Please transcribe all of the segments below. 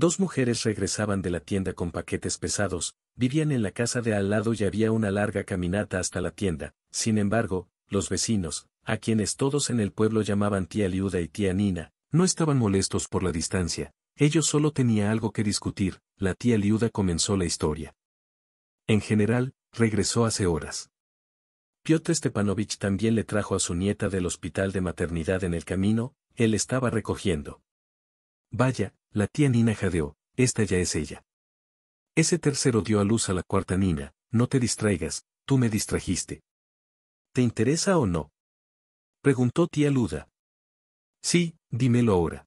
Dos mujeres regresaban de la tienda con paquetes pesados, vivían en la casa de al lado y había una larga caminata hasta la tienda. Sin embargo, los vecinos, a quienes todos en el pueblo llamaban tía Liuda y tía Nina, no estaban molestos por la distancia, ellos solo tenía algo que discutir, la tía Liuda comenzó la historia. En general, regresó hace horas. Piotr Stepanovich también le trajo a su nieta del hospital de maternidad en el camino, él estaba recogiendo. Vaya, la tía Nina jadeó, esta ya es ella. Ese tercero dio a luz a la cuarta Nina, no te distraigas, tú me distrajiste. ¿Te interesa o no? Preguntó tía Luda. Sí, dímelo ahora.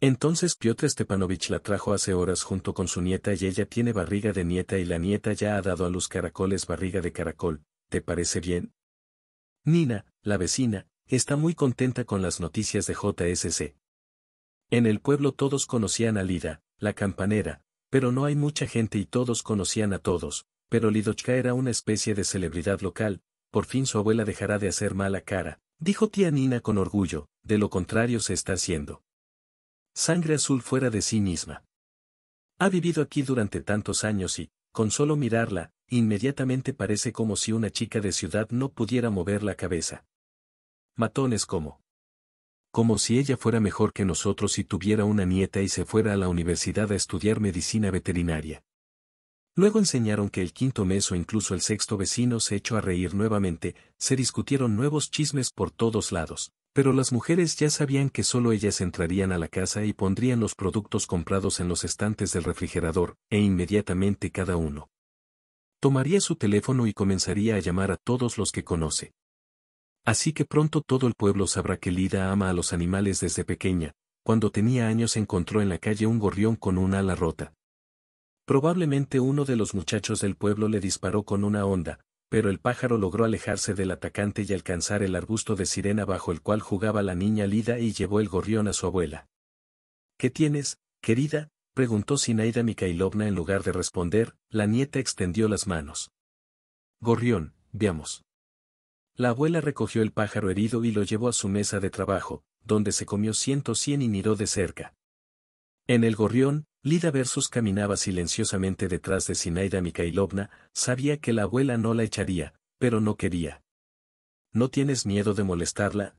Entonces Piotr Stepanovich la trajo hace horas junto con su nieta y ella tiene barriga de nieta y la nieta ya ha dado a los caracoles barriga de caracol, ¿te parece bien? Nina, la vecina, está muy contenta con las noticias de JSC. En el pueblo todos conocían a Lida, la campanera, pero no hay mucha gente y todos conocían a todos, pero Lidochka era una especie de celebridad local, por fin su abuela dejará de hacer mala cara, dijo tía Nina con orgullo, de lo contrario se está haciendo. Sangre azul fuera de sí misma. Ha vivido aquí durante tantos años y, con solo mirarla, inmediatamente parece como si una chica de ciudad no pudiera mover la cabeza. Matones como como si ella fuera mejor que nosotros y tuviera una nieta y se fuera a la universidad a estudiar medicina veterinaria. Luego enseñaron que el quinto mes o incluso el sexto vecino se echó a reír nuevamente, se discutieron nuevos chismes por todos lados, pero las mujeres ya sabían que solo ellas entrarían a la casa y pondrían los productos comprados en los estantes del refrigerador, e inmediatamente cada uno. Tomaría su teléfono y comenzaría a llamar a todos los que conoce. Así que pronto todo el pueblo sabrá que Lida ama a los animales desde pequeña, cuando tenía años encontró en la calle un gorrión con una ala rota. Probablemente uno de los muchachos del pueblo le disparó con una honda, pero el pájaro logró alejarse del atacante y alcanzar el arbusto de sirena bajo el cual jugaba la niña Lida y llevó el gorrión a su abuela. ¿Qué tienes, querida? preguntó Sinaida Mikhailovna en lugar de responder, la nieta extendió las manos. Gorrión, veamos. La abuela recogió el pájaro herido y lo llevó a su mesa de trabajo, donde se comió ciento cien y miró de cerca. En el gorrión, Lida Versus caminaba silenciosamente detrás de Sinaida Mikhailovna, sabía que la abuela no la echaría, pero no quería. ¿No tienes miedo de molestarla?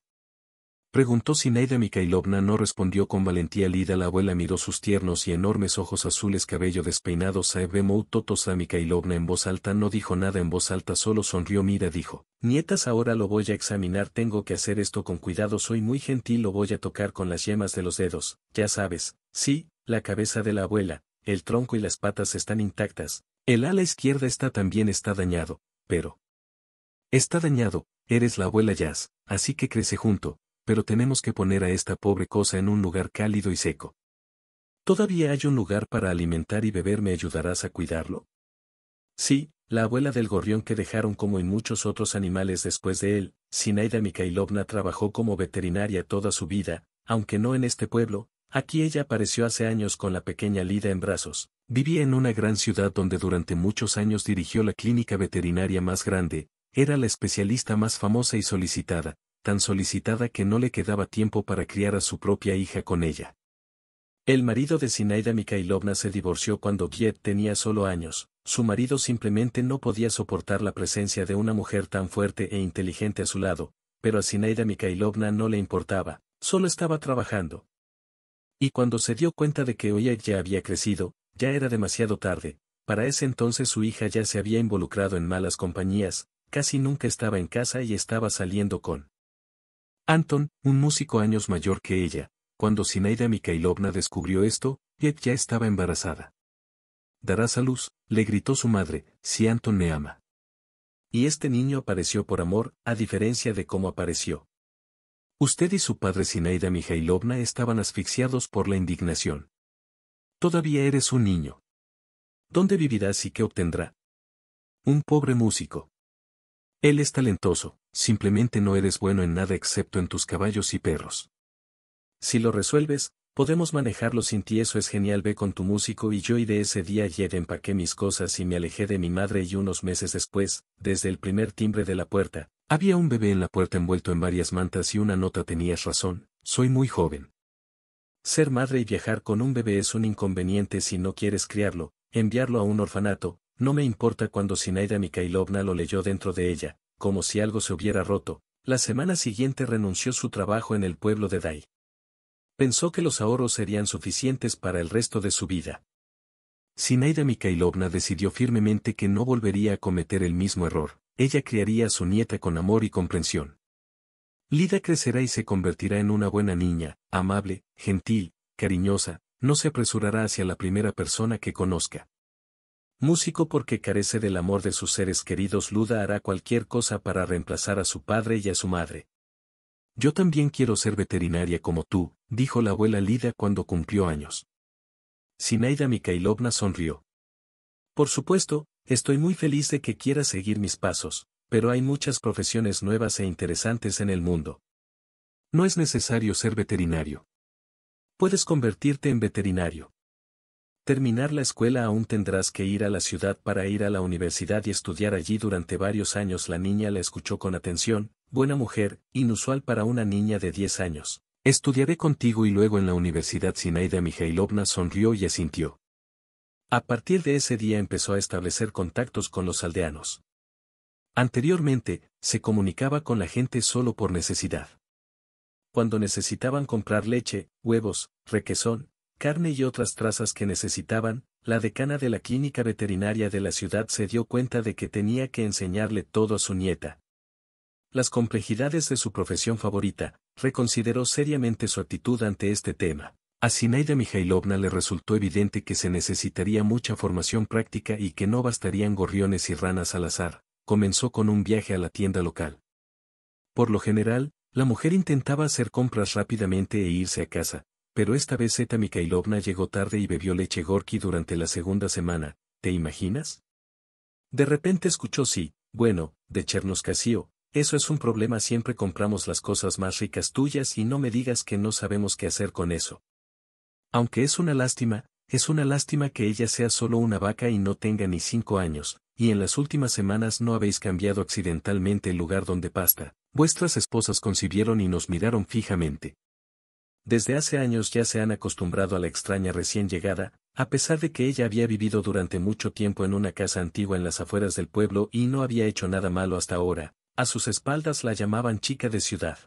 Preguntó Sinaida Mikhailovna no respondió con valentía Lida la abuela miró sus tiernos y enormes ojos azules cabello despeinado totos. Totosa Mikhailovna en voz alta no dijo nada en voz alta solo sonrió Mira dijo, nietas ahora lo voy a examinar tengo que hacer esto con cuidado soy muy gentil lo voy a tocar con las yemas de los dedos, ya sabes, sí, la cabeza de la abuela, el tronco y las patas están intactas, el ala izquierda está también está dañado, pero... Está dañado, eres la abuela Jazz, así que crece junto, pero tenemos que poner a esta pobre cosa en un lugar cálido y seco. Todavía hay un lugar para alimentar y beber, ¿me ayudarás a cuidarlo? Sí, la abuela del gorrión que dejaron como en muchos otros animales después de él, Sinaida Mikhailovna trabajó como veterinaria toda su vida, aunque no en este pueblo, aquí ella apareció hace años con la pequeña Lida en brazos. Vivía en una gran ciudad donde durante muchos años dirigió la clínica veterinaria más grande, era la especialista más famosa y solicitada, tan solicitada que no le quedaba tiempo para criar a su propia hija con ella. El marido de Zinaida Mikhailovna se divorció cuando Kiev tenía solo años, su marido simplemente no podía soportar la presencia de una mujer tan fuerte e inteligente a su lado, pero a Zinaida Mikhailovna no le importaba, solo estaba trabajando. Y cuando se dio cuenta de que Oya ya había crecido, ya era demasiado tarde, para ese entonces su hija ya se había involucrado en malas compañías, casi nunca estaba en casa y estaba saliendo con Anton, un músico años mayor que ella, cuando Sinaida Mikhailovna descubrió esto, Piet ya estaba embarazada. Darás a luz, le gritó su madre, si Anton me ama. Y este niño apareció por amor, a diferencia de cómo apareció. Usted y su padre Sinaida Mikhailovna estaban asfixiados por la indignación. Todavía eres un niño. ¿Dónde vivirás y qué obtendrá? Un pobre músico. Él es talentoso, simplemente no eres bueno en nada excepto en tus caballos y perros. Si lo resuelves, podemos manejarlo sin ti, eso es genial, ve con tu músico y yo iré ese día ayer empaqué mis cosas y me alejé de mi madre y unos meses después, desde el primer timbre de la puerta, había un bebé en la puerta envuelto en varias mantas y una nota tenías razón, soy muy joven. Ser madre y viajar con un bebé es un inconveniente si no quieres criarlo, enviarlo a un orfanato, no me importa cuando Sinaida Mikhailovna lo leyó dentro de ella, como si algo se hubiera roto, la semana siguiente renunció su trabajo en el pueblo de Dai. Pensó que los ahorros serían suficientes para el resto de su vida. Sinaida Mikhailovna decidió firmemente que no volvería a cometer el mismo error, ella criaría a su nieta con amor y comprensión. Lida crecerá y se convertirá en una buena niña, amable, gentil, cariñosa, no se apresurará hacia la primera persona que conozca. Músico porque carece del amor de sus seres queridos, Luda hará cualquier cosa para reemplazar a su padre y a su madre. Yo también quiero ser veterinaria como tú, dijo la abuela Lida cuando cumplió años. Sinaida Mikhailovna sonrió. Por supuesto, estoy muy feliz de que quieras seguir mis pasos, pero hay muchas profesiones nuevas e interesantes en el mundo. No es necesario ser veterinario. Puedes convertirte en veterinario. Terminar la escuela aún tendrás que ir a la ciudad para ir a la universidad y estudiar allí durante varios años. La niña la escuchó con atención, buena mujer, inusual para una niña de 10 años. Estudiaré contigo y luego en la universidad Sinaida Mijailovna sonrió y asintió. A partir de ese día empezó a establecer contactos con los aldeanos. Anteriormente, se comunicaba con la gente solo por necesidad. Cuando necesitaban comprar leche, huevos, requesón, carne y otras trazas que necesitaban, la decana de la clínica veterinaria de la ciudad se dio cuenta de que tenía que enseñarle todo a su nieta. Las complejidades de su profesión favorita, reconsideró seriamente su actitud ante este tema. A Sinaida Mijailovna le resultó evidente que se necesitaría mucha formación práctica y que no bastarían gorriones y ranas al azar. Comenzó con un viaje a la tienda local. Por lo general, la mujer intentaba hacer compras rápidamente e irse a casa, pero esta vez Zeta Mikhailovna llegó tarde y bebió leche Gorky durante la segunda semana, ¿te imaginas? De repente escuchó sí, bueno, de chernoscasío, eso es un problema siempre compramos las cosas más ricas tuyas y no me digas que no sabemos qué hacer con eso. Aunque es una lástima, es una lástima que ella sea solo una vaca y no tenga ni cinco años, y en las últimas semanas no habéis cambiado accidentalmente el lugar donde pasta. Vuestras esposas concibieron y nos miraron fijamente. Desde hace años ya se han acostumbrado a la extraña recién llegada, a pesar de que ella había vivido durante mucho tiempo en una casa antigua en las afueras del pueblo y no había hecho nada malo hasta ahora, a sus espaldas la llamaban chica de ciudad.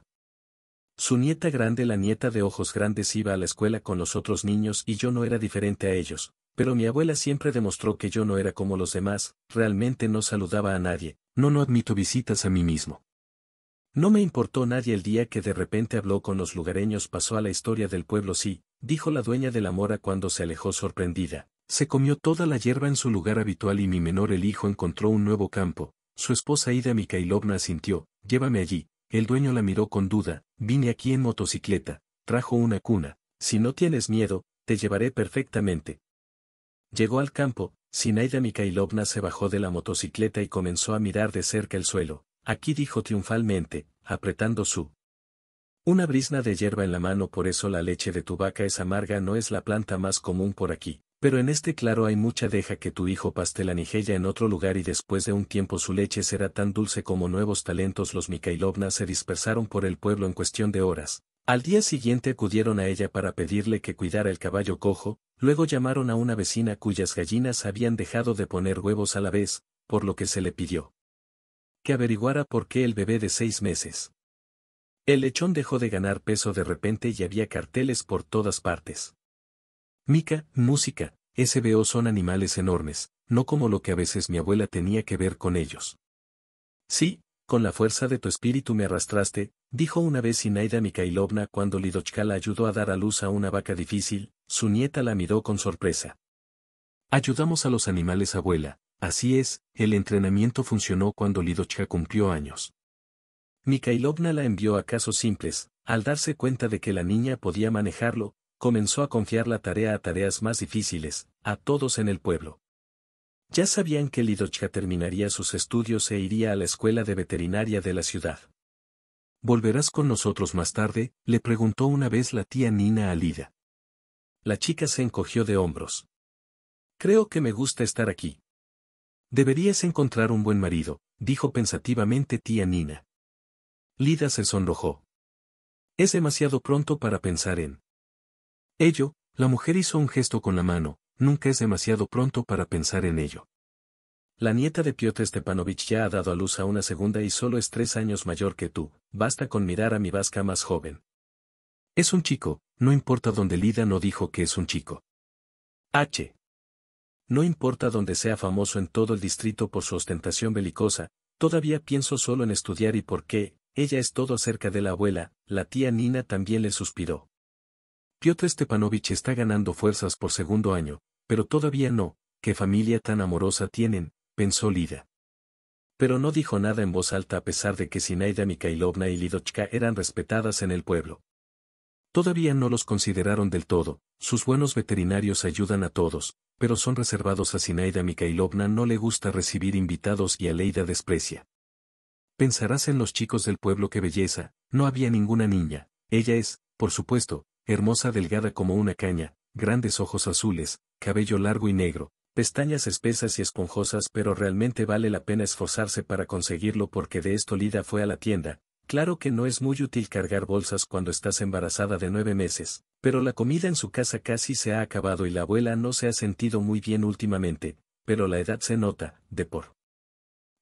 Su nieta grande, la nieta de ojos grandes, iba a la escuela con los otros niños y yo no era diferente a ellos, pero mi abuela siempre demostró que yo no era como los demás, realmente no saludaba a nadie, no no admito visitas a mí mismo. No me importó nadie el día que de repente habló con los lugareños pasó a la historia del pueblo sí, dijo la dueña de la mora cuando se alejó sorprendida. Se comió toda la hierba en su lugar habitual y mi menor el hijo encontró un nuevo campo. Su esposa Ida Mikhailovna sintió: llévame allí. El dueño la miró con duda, vine aquí en motocicleta, trajo una cuna, si no tienes miedo, te llevaré perfectamente. Llegó al campo, Sinaida Mikhailovna se bajó de la motocicleta y comenzó a mirar de cerca el suelo. Aquí dijo triunfalmente, apretando su una brisna de hierba en la mano por eso la leche de tu vaca es amarga no es la planta más común por aquí. Pero en este claro hay mucha deja que tu hijo nigella en otro lugar y después de un tiempo su leche será tan dulce como nuevos talentos los Mikhailovna se dispersaron por el pueblo en cuestión de horas. Al día siguiente acudieron a ella para pedirle que cuidara el caballo cojo, luego llamaron a una vecina cuyas gallinas habían dejado de poner huevos a la vez, por lo que se le pidió que averiguara por qué el bebé de seis meses. El lechón dejó de ganar peso de repente y había carteles por todas partes. Mica, música, SBO son animales enormes, no como lo que a veces mi abuela tenía que ver con ellos. Sí, con la fuerza de tu espíritu me arrastraste, dijo una vez Inaida Mikhailovna cuando la ayudó a dar a luz a una vaca difícil, su nieta la miró con sorpresa. Ayudamos a los animales abuela, Así es, el entrenamiento funcionó cuando Lidochka cumplió años. Mikhailovna la envió a casos simples, al darse cuenta de que la niña podía manejarlo, comenzó a confiar la tarea a tareas más difíciles, a todos en el pueblo. Ya sabían que Lidochka terminaría sus estudios e iría a la escuela de veterinaria de la ciudad. ¿Volverás con nosotros más tarde? le preguntó una vez la tía Nina a La chica se encogió de hombros. Creo que me gusta estar aquí. Deberías encontrar un buen marido, dijo pensativamente tía Nina. Lida se sonrojó. Es demasiado pronto para pensar en ello, la mujer hizo un gesto con la mano, nunca es demasiado pronto para pensar en ello. La nieta de Piotr Stepanovich ya ha dado a luz a una segunda y solo es tres años mayor que tú, basta con mirar a mi vasca más joven. Es un chico, no importa donde Lida no dijo que es un chico. H. No importa dónde sea famoso en todo el distrito por su ostentación belicosa, todavía pienso solo en estudiar y por qué, ella es todo acerca de la abuela, la tía Nina también le suspiró. Piotr Stepanovich está ganando fuerzas por segundo año, pero todavía no, qué familia tan amorosa tienen, pensó Lida. Pero no dijo nada en voz alta a pesar de que Sinaida Mikhailovna y Lidochka eran respetadas en el pueblo. Todavía no los consideraron del todo, sus buenos veterinarios ayudan a todos, pero son reservados a Sinaida Mikhailovna no le gusta recibir invitados y a Leida desprecia. Pensarás en los chicos del pueblo que belleza, no había ninguna niña, ella es, por supuesto, hermosa delgada como una caña, grandes ojos azules, cabello largo y negro, pestañas espesas y esponjosas pero realmente vale la pena esforzarse para conseguirlo porque de esto Lida fue a la tienda, Claro que no es muy útil cargar bolsas cuando estás embarazada de nueve meses, pero la comida en su casa casi se ha acabado y la abuela no se ha sentido muy bien últimamente, pero la edad se nota, de por.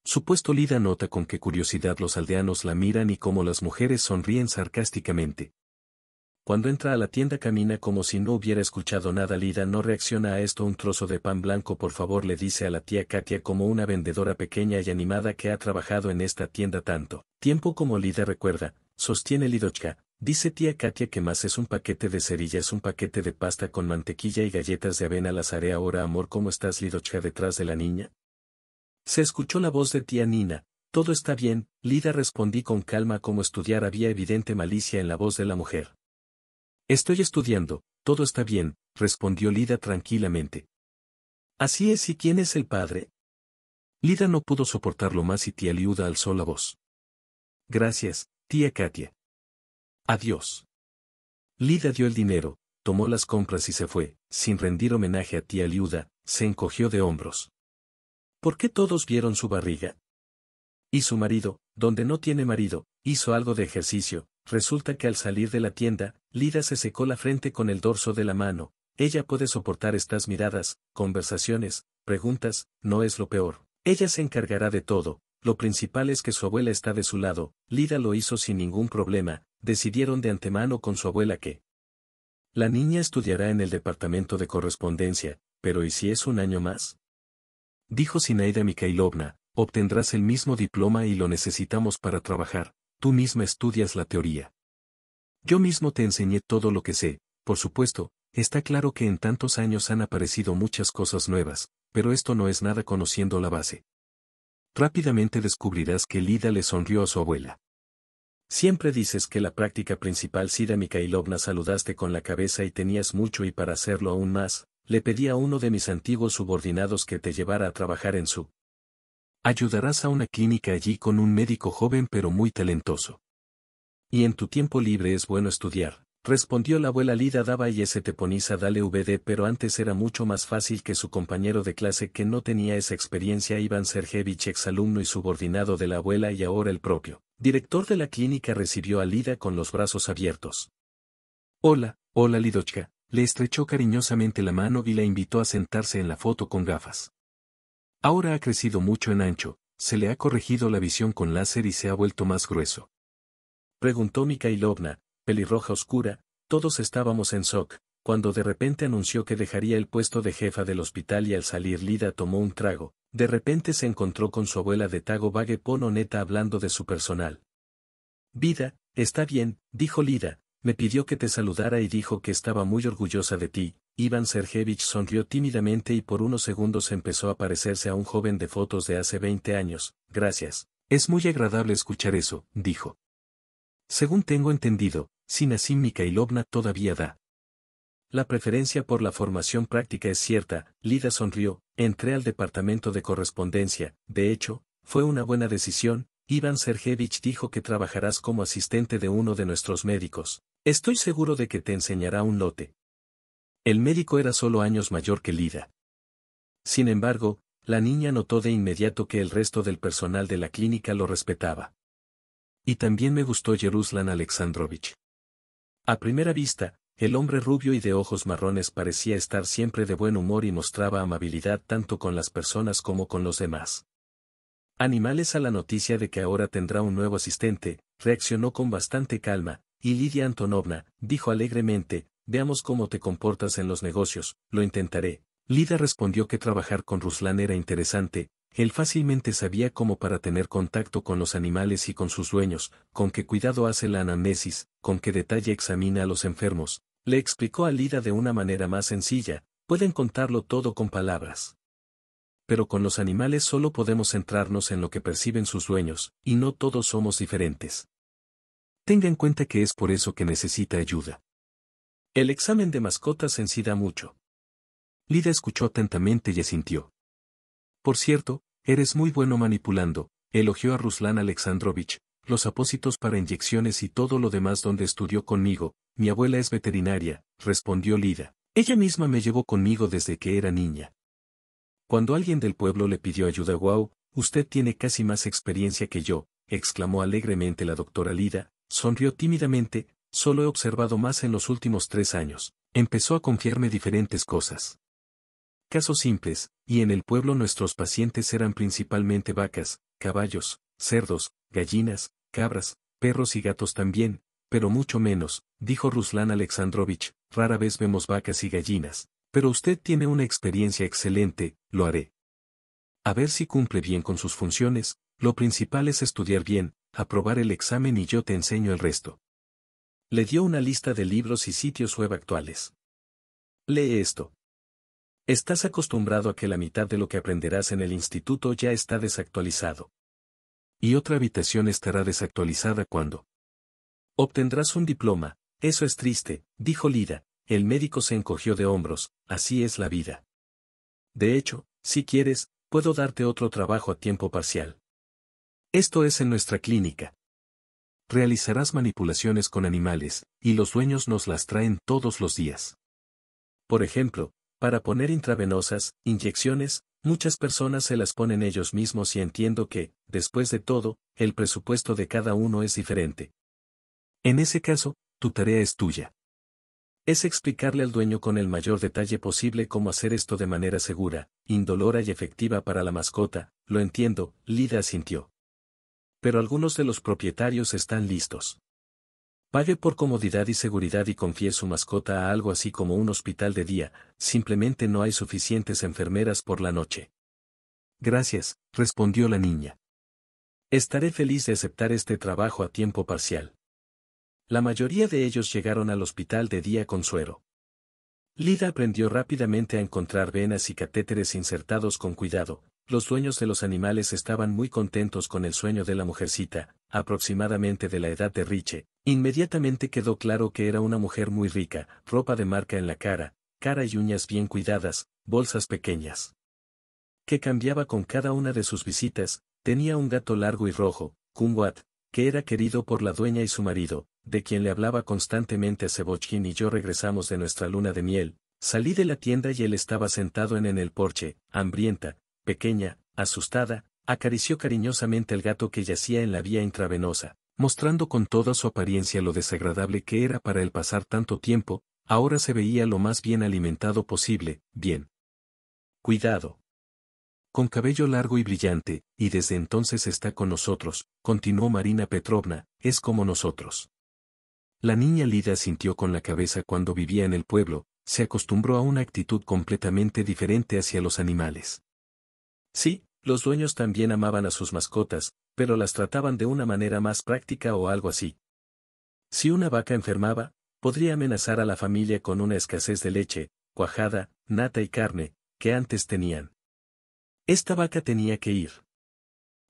Supuesto Lida nota con qué curiosidad los aldeanos la miran y cómo las mujeres sonríen sarcásticamente, cuando entra a la tienda camina como si no hubiera escuchado nada. Lida no reacciona a esto. Un trozo de pan blanco por favor le dice a la tía Katia como una vendedora pequeña y animada que ha trabajado en esta tienda tanto tiempo como Lida recuerda, sostiene Lidochka. Dice tía Katia que más es un paquete de cerillas, un paquete de pasta con mantequilla y galletas de avena. Las haré ahora, amor. ¿Cómo estás, Lidochka, detrás de la niña? Se escuchó la voz de tía Nina. Todo está bien, Lida respondí con calma como estudiar había evidente malicia en la voz de la mujer. Estoy estudiando, todo está bien, respondió Lida tranquilamente. Así es, ¿y quién es el padre? Lida no pudo soportarlo más y tía Liuda alzó la voz. Gracias, tía Katia. Adiós. Lida dio el dinero, tomó las compras y se fue, sin rendir homenaje a tía Liuda, se encogió de hombros. ¿Por qué todos vieron su barriga? Y su marido, donde no tiene marido, hizo algo de ejercicio, resulta que al salir de la tienda, Lida se secó la frente con el dorso de la mano, ella puede soportar estas miradas, conversaciones, preguntas, no es lo peor. Ella se encargará de todo, lo principal es que su abuela está de su lado, Lida lo hizo sin ningún problema, decidieron de antemano con su abuela que la niña estudiará en el departamento de correspondencia, pero ¿y si es un año más? Dijo Sinaida Mikhailovna, obtendrás el mismo diploma y lo necesitamos para trabajar, tú misma estudias la teoría. Yo mismo te enseñé todo lo que sé, por supuesto, está claro que en tantos años han aparecido muchas cosas nuevas, pero esto no es nada conociendo la base. Rápidamente descubrirás que Lida le sonrió a su abuela. Siempre dices que la práctica principal y Mikhailovna saludaste con la cabeza y tenías mucho y para hacerlo aún más, le pedí a uno de mis antiguos subordinados que te llevara a trabajar en su. Ayudarás a una clínica allí con un médico joven pero muy talentoso. Y en tu tiempo libre es bueno estudiar, respondió la abuela Lida daba y ese teponiza dale VD pero antes era mucho más fácil que su compañero de clase que no tenía esa experiencia Iván Sergevich alumno y subordinado de la abuela y ahora el propio, director de la clínica recibió a Lida con los brazos abiertos. Hola, hola Lidochka, le estrechó cariñosamente la mano y la invitó a sentarse en la foto con gafas. Ahora ha crecido mucho en ancho, se le ha corregido la visión con láser y se ha vuelto más grueso preguntó Mikhailovna, pelirroja oscura, todos estábamos en shock, cuando de repente anunció que dejaría el puesto de jefa del hospital y al salir Lida tomó un trago, de repente se encontró con su abuela de Tago Vague Neta hablando de su personal. Vida, está bien, dijo Lida, me pidió que te saludara y dijo que estaba muy orgullosa de ti. Iván Sergevich sonrió tímidamente y por unos segundos empezó a parecerse a un joven de fotos de hace 20 años. Gracias. Es muy agradable escuchar eso, dijo. Según tengo entendido, Sinasim Mikhailovna todavía da. La preferencia por la formación práctica es cierta, Lida sonrió, entré al departamento de correspondencia, de hecho, fue una buena decisión, Iván Sergevich dijo que trabajarás como asistente de uno de nuestros médicos, estoy seguro de que te enseñará un lote. El médico era solo años mayor que Lida. Sin embargo, la niña notó de inmediato que el resto del personal de la clínica lo respetaba. Y también me gustó Yeruslan Alexandrovich. A primera vista, el hombre rubio y de ojos marrones parecía estar siempre de buen humor y mostraba amabilidad tanto con las personas como con los demás. Animales a la noticia de que ahora tendrá un nuevo asistente, reaccionó con bastante calma, y Lidia Antonovna, dijo alegremente, veamos cómo te comportas en los negocios, lo intentaré. Lida respondió que trabajar con Ruslan era interesante, él fácilmente sabía cómo para tener contacto con los animales y con sus dueños, con qué cuidado hace la anamnesis, con qué detalle examina a los enfermos, le explicó a Lida de una manera más sencilla, pueden contarlo todo con palabras. Pero con los animales solo podemos centrarnos en lo que perciben sus dueños, y no todos somos diferentes. Tenga en cuenta que es por eso que necesita ayuda. El examen de mascotas encida mucho. Lida escuchó atentamente y asintió. Por cierto, eres muy bueno manipulando, elogió a Ruslan Alexandrovich, los apósitos para inyecciones y todo lo demás donde estudió conmigo, mi abuela es veterinaria, respondió Lida. Ella misma me llevó conmigo desde que era niña. Cuando alguien del pueblo le pidió ayuda wow, usted tiene casi más experiencia que yo, exclamó alegremente la doctora Lida, sonrió tímidamente, solo he observado más en los últimos tres años, empezó a confiarme diferentes cosas casos simples, y en el pueblo nuestros pacientes eran principalmente vacas, caballos, cerdos, gallinas, cabras, perros y gatos también, pero mucho menos, dijo Ruslan Alexandrovich, rara vez vemos vacas y gallinas, pero usted tiene una experiencia excelente, lo haré. A ver si cumple bien con sus funciones, lo principal es estudiar bien, aprobar el examen y yo te enseño el resto. Le dio una lista de libros y sitios web actuales. Lee esto, Estás acostumbrado a que la mitad de lo que aprenderás en el instituto ya está desactualizado. Y otra habitación estará desactualizada cuando obtendrás un diploma. Eso es triste, dijo Lida. El médico se encogió de hombros, así es la vida. De hecho, si quieres, puedo darte otro trabajo a tiempo parcial. Esto es en nuestra clínica. Realizarás manipulaciones con animales, y los dueños nos las traen todos los días. Por ejemplo, para poner intravenosas, inyecciones, muchas personas se las ponen ellos mismos y entiendo que, después de todo, el presupuesto de cada uno es diferente. En ese caso, tu tarea es tuya. Es explicarle al dueño con el mayor detalle posible cómo hacer esto de manera segura, indolora y efectiva para la mascota, lo entiendo, Lida asintió. Pero algunos de los propietarios están listos. Pague por comodidad y seguridad y confíe su mascota a algo así como un hospital de día, simplemente no hay suficientes enfermeras por la noche. Gracias, respondió la niña. Estaré feliz de aceptar este trabajo a tiempo parcial. La mayoría de ellos llegaron al hospital de día con suero. Lida aprendió rápidamente a encontrar venas y catéteres insertados con cuidado. Los dueños de los animales estaban muy contentos con el sueño de la mujercita, aproximadamente de la edad de Riche, Inmediatamente quedó claro que era una mujer muy rica, ropa de marca en la cara, cara y uñas bien cuidadas, bolsas pequeñas. Que cambiaba con cada una de sus visitas, tenía un gato largo y rojo, Kumwat, que era querido por la dueña y su marido, de quien le hablaba constantemente a Sebochkin y yo regresamos de nuestra luna de miel, salí de la tienda y él estaba sentado en, en el porche, hambrienta, pequeña, asustada, acarició cariñosamente el gato que yacía en la vía intravenosa, mostrando con toda su apariencia lo desagradable que era para él pasar tanto tiempo, ahora se veía lo más bien alimentado posible, bien. Cuidado. Con cabello largo y brillante, y desde entonces está con nosotros, continuó Marina Petrovna, es como nosotros. La niña Lida sintió con la cabeza cuando vivía en el pueblo, se acostumbró a una actitud completamente diferente hacia los animales. Sí, los dueños también amaban a sus mascotas, pero las trataban de una manera más práctica o algo así. Si una vaca enfermaba, podría amenazar a la familia con una escasez de leche, cuajada, nata y carne, que antes tenían. Esta vaca tenía que ir.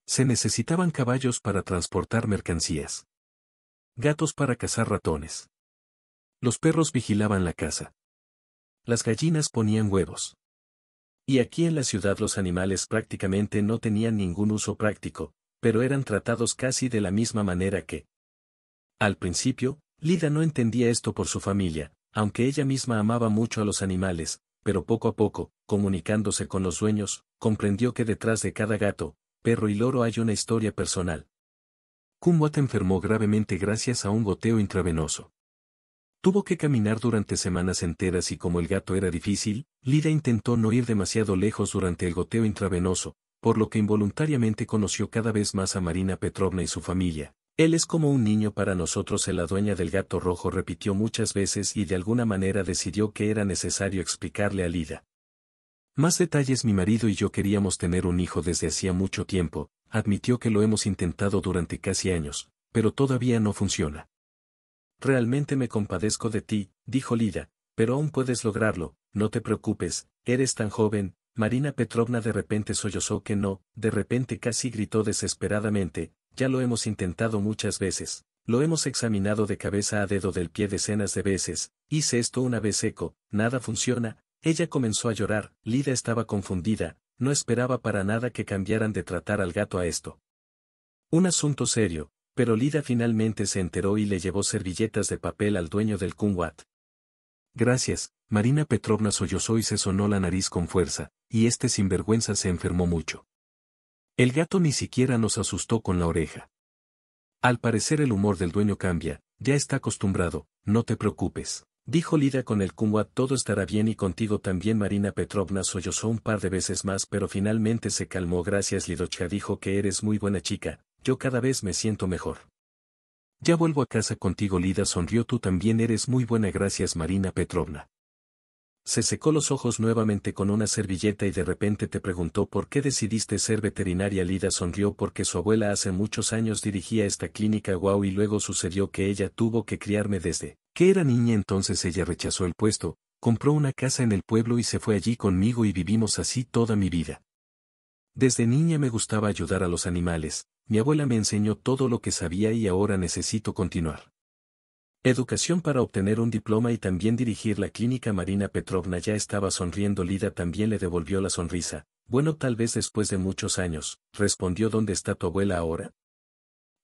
Se necesitaban caballos para transportar mercancías. Gatos para cazar ratones. Los perros vigilaban la casa. Las gallinas ponían huevos. Y aquí en la ciudad los animales prácticamente no tenían ningún uso práctico, pero eran tratados casi de la misma manera que. Al principio, Lida no entendía esto por su familia, aunque ella misma amaba mucho a los animales, pero poco a poco, comunicándose con los dueños, comprendió que detrás de cada gato, perro y loro hay una historia personal. Kumwat enfermó gravemente gracias a un goteo intravenoso. Tuvo que caminar durante semanas enteras y como el gato era difícil, Lida intentó no ir demasiado lejos durante el goteo intravenoso, por lo que involuntariamente conoció cada vez más a Marina Petrovna y su familia. Él es como un niño para nosotros, la dueña del gato rojo repitió muchas veces y de alguna manera decidió que era necesario explicarle a Lida. Más detalles mi marido y yo queríamos tener un hijo desde hacía mucho tiempo, admitió que lo hemos intentado durante casi años, pero todavía no funciona. Realmente me compadezco de ti, dijo Lida, pero aún puedes lograrlo, no te preocupes, eres tan joven, Marina Petrovna de repente sollozó que no, de repente casi gritó desesperadamente, ya lo hemos intentado muchas veces, lo hemos examinado de cabeza a dedo del pie decenas de veces, hice esto una vez seco, nada funciona, ella comenzó a llorar, Lida estaba confundida, no esperaba para nada que cambiaran de tratar al gato a esto. Un asunto serio, pero Lida finalmente se enteró y le llevó servilletas de papel al dueño del Kumwat, Gracias, Marina Petrovna sollozó y se sonó la nariz con fuerza, y este sinvergüenza se enfermó mucho. El gato ni siquiera nos asustó con la oreja. Al parecer el humor del dueño cambia, ya está acostumbrado, no te preocupes. Dijo Lida con el kumwa todo estará bien y contigo también Marina Petrovna sollozó un par de veces más pero finalmente se calmó gracias Lidochka dijo que eres muy buena chica, yo cada vez me siento mejor. Ya vuelvo a casa contigo Lida sonrió tú también eres muy buena gracias Marina Petrovna. Se secó los ojos nuevamente con una servilleta y de repente te preguntó por qué decidiste ser veterinaria Lida sonrió porque su abuela hace muchos años dirigía esta clínica guau y luego sucedió que ella tuvo que criarme desde que era niña entonces ella rechazó el puesto, compró una casa en el pueblo y se fue allí conmigo y vivimos así toda mi vida. Desde niña me gustaba ayudar a los animales, mi abuela me enseñó todo lo que sabía y ahora necesito continuar. Educación para obtener un diploma y también dirigir la clínica Marina Petrovna ya estaba sonriendo. Lida también le devolvió la sonrisa. Bueno, tal vez después de muchos años, respondió ¿Dónde está tu abuela ahora?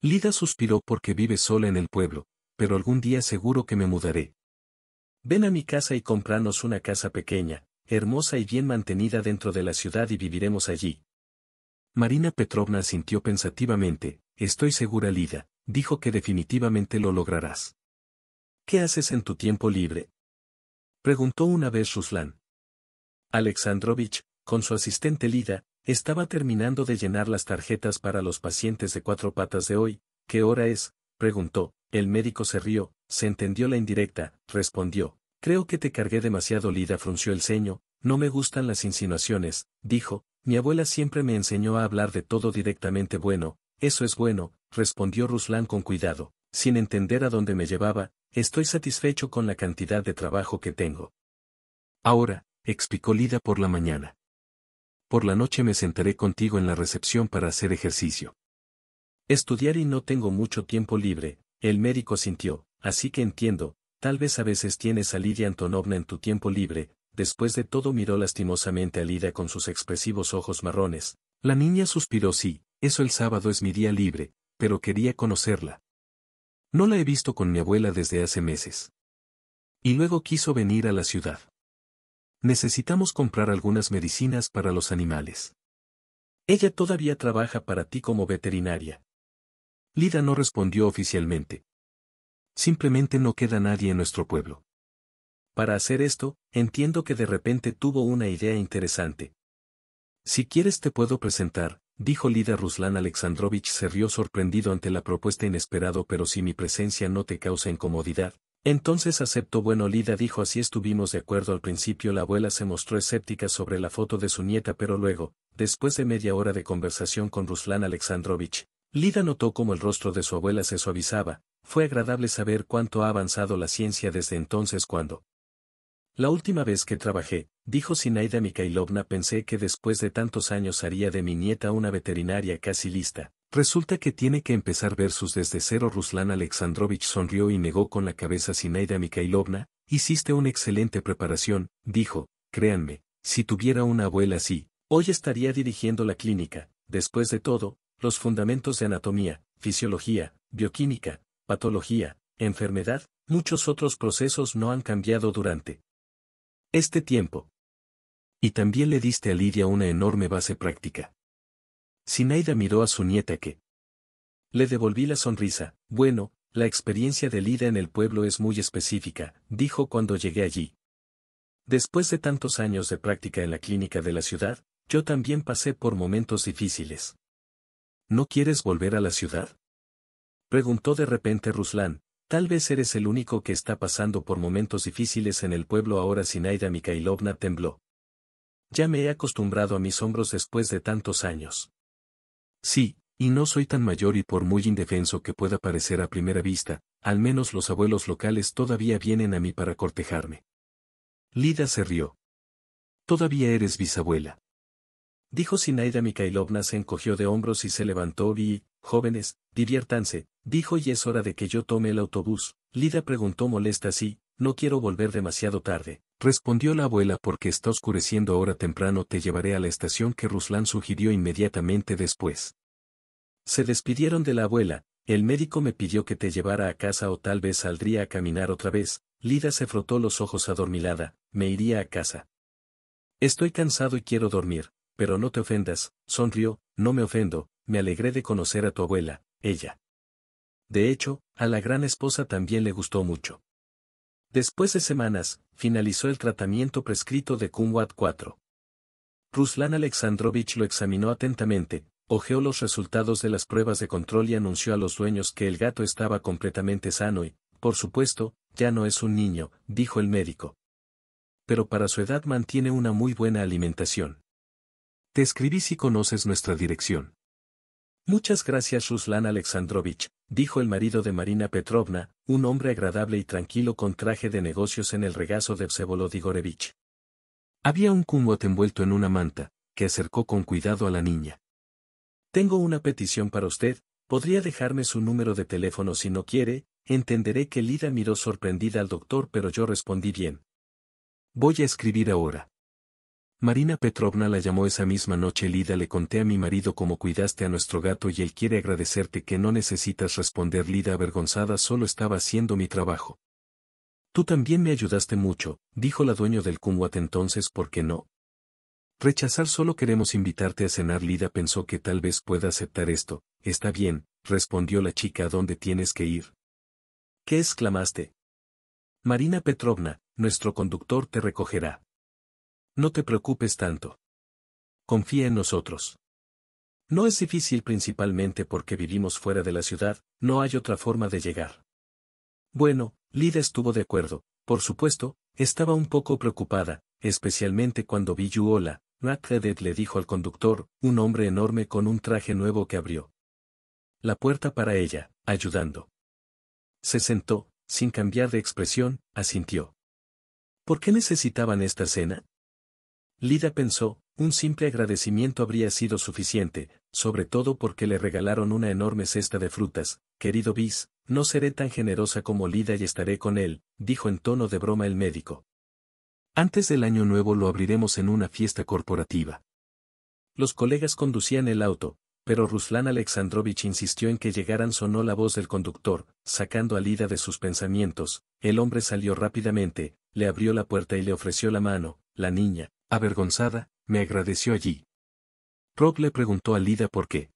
Lida suspiró porque vive sola en el pueblo, pero algún día seguro que me mudaré. Ven a mi casa y compranos una casa pequeña, hermosa y bien mantenida dentro de la ciudad y viviremos allí, Marina Petrovna asintió pensativamente, estoy segura Lida, dijo que definitivamente lo lograrás. ¿Qué haces en tu tiempo libre? Preguntó una vez Ruslan. Alexandrovich, con su asistente Lida, estaba terminando de llenar las tarjetas para los pacientes de cuatro patas de hoy. ¿Qué hora es? preguntó. El médico se rió, se entendió la indirecta, respondió. Creo que te cargué demasiado Lida frunció el ceño, no me gustan las insinuaciones, dijo, mi abuela siempre me enseñó a hablar de todo directamente bueno, eso es bueno, respondió Ruslan con cuidado, sin entender a dónde me llevaba, estoy satisfecho con la cantidad de trabajo que tengo. Ahora, explicó Lida por la mañana. Por la noche me sentaré contigo en la recepción para hacer ejercicio. Estudiar y no tengo mucho tiempo libre, el médico sintió, así que entiendo, tal vez a veces tienes a Lidia Antonovna en tu tiempo libre, después de todo miró lastimosamente a Lida con sus expresivos ojos marrones. La niña suspiró sí, eso el sábado es mi día libre, pero quería conocerla. No la he visto con mi abuela desde hace meses. Y luego quiso venir a la ciudad. Necesitamos comprar algunas medicinas para los animales. Ella todavía trabaja para ti como veterinaria. Lida no respondió oficialmente. Simplemente no queda nadie en nuestro pueblo. Para hacer esto, entiendo que de repente tuvo una idea interesante. Si quieres te puedo presentar, dijo Lida Ruslan Alexandrovich se rió sorprendido ante la propuesta inesperado pero si mi presencia no te causa incomodidad. Entonces acepto bueno Lida dijo así estuvimos de acuerdo al principio la abuela se mostró escéptica sobre la foto de su nieta pero luego, después de media hora de conversación con Ruslan Alexandrovich, Lida notó cómo el rostro de su abuela se suavizaba, fue agradable saber cuánto ha avanzado la ciencia desde entonces cuando, la última vez que trabajé, dijo Sinaida Mikhailovna, pensé que después de tantos años haría de mi nieta una veterinaria casi lista. Resulta que tiene que empezar versus desde cero. Ruslan Alexandrovich sonrió y negó con la cabeza Sinaida Mikhailovna, hiciste una excelente preparación, dijo, créanme, si tuviera una abuela así, hoy estaría dirigiendo la clínica, después de todo, los fundamentos de anatomía, fisiología, bioquímica, patología, enfermedad, muchos otros procesos no han cambiado durante este tiempo. Y también le diste a Lidia una enorme base práctica. Sinaida miró a su nieta que. Le devolví la sonrisa, bueno, la experiencia de Lidia en el pueblo es muy específica, dijo cuando llegué allí. Después de tantos años de práctica en la clínica de la ciudad, yo también pasé por momentos difíciles. ¿No quieres volver a la ciudad? Preguntó de repente Ruslan, Tal vez eres el único que está pasando por momentos difíciles en el pueblo ahora Sinaida Mikhailovna tembló. Ya me he acostumbrado a mis hombros después de tantos años. Sí, y no soy tan mayor y por muy indefenso que pueda parecer a primera vista, al menos los abuelos locales todavía vienen a mí para cortejarme. Lida se rió. Todavía eres bisabuela. Dijo Sinaida Mikhailovna se encogió de hombros y se levantó y, Jóvenes, diviértanse, dijo y es hora de que yo tome el autobús. Lida preguntó molesta Sí, no quiero volver demasiado tarde. Respondió la abuela porque está oscureciendo ahora temprano te llevaré a la estación que Ruslan sugirió inmediatamente después. Se despidieron de la abuela, el médico me pidió que te llevara a casa o tal vez saldría a caminar otra vez, Lida se frotó los ojos adormilada, me iría a casa. Estoy cansado y quiero dormir, pero no te ofendas, sonrió, no me ofendo, me alegré de conocer a tu abuela, ella. De hecho, a la gran esposa también le gustó mucho. Después de semanas, finalizó el tratamiento prescrito de Kumwat 4. Ruslan Alexandrovich lo examinó atentamente, ojeó los resultados de las pruebas de control y anunció a los dueños que el gato estaba completamente sano y, por supuesto, ya no es un niño, dijo el médico. Pero para su edad mantiene una muy buena alimentación. Te escribí si conoces nuestra dirección. Muchas gracias Ruslan Alexandrovich, dijo el marido de Marina Petrovna, un hombre agradable y tranquilo con traje de negocios en el regazo de Vsevolodigorevich. Había un cumbote envuelto en una manta, que acercó con cuidado a la niña. Tengo una petición para usted, podría dejarme su número de teléfono si no quiere, entenderé que Lida miró sorprendida al doctor pero yo respondí bien. Voy a escribir ahora. Marina Petrovna la llamó esa misma noche Lida le conté a mi marido cómo cuidaste a nuestro gato y él quiere agradecerte que no necesitas responder Lida avergonzada solo estaba haciendo mi trabajo. Tú también me ayudaste mucho, dijo la dueña del Kumwat entonces ¿por qué no? Rechazar solo queremos invitarte a cenar Lida pensó que tal vez pueda aceptar esto, está bien, respondió la chica ¿a dónde tienes que ir? ¿Qué exclamaste? Marina Petrovna, nuestro conductor te recogerá. No te preocupes tanto. Confía en nosotros. No es difícil principalmente porque vivimos fuera de la ciudad, no hay otra forma de llegar. Bueno, Lida estuvo de acuerdo, por supuesto, estaba un poco preocupada, especialmente cuando vi Yuola, Ratredet le dijo al conductor, un hombre enorme con un traje nuevo que abrió. La puerta para ella, ayudando. Se sentó, sin cambiar de expresión, asintió. ¿Por qué necesitaban esta cena? Lida pensó, un simple agradecimiento habría sido suficiente, sobre todo porque le regalaron una enorme cesta de frutas. Querido Bis, no seré tan generosa como Lida y estaré con él, dijo en tono de broma el médico. Antes del año nuevo lo abriremos en una fiesta corporativa. Los colegas conducían el auto, pero Ruslan Alexandrovich insistió en que llegaran sonó la voz del conductor, sacando a Lida de sus pensamientos, el hombre salió rápidamente, le abrió la puerta y le ofreció la mano, la niña, Avergonzada, me agradeció allí. Rock le preguntó a Lida por qué.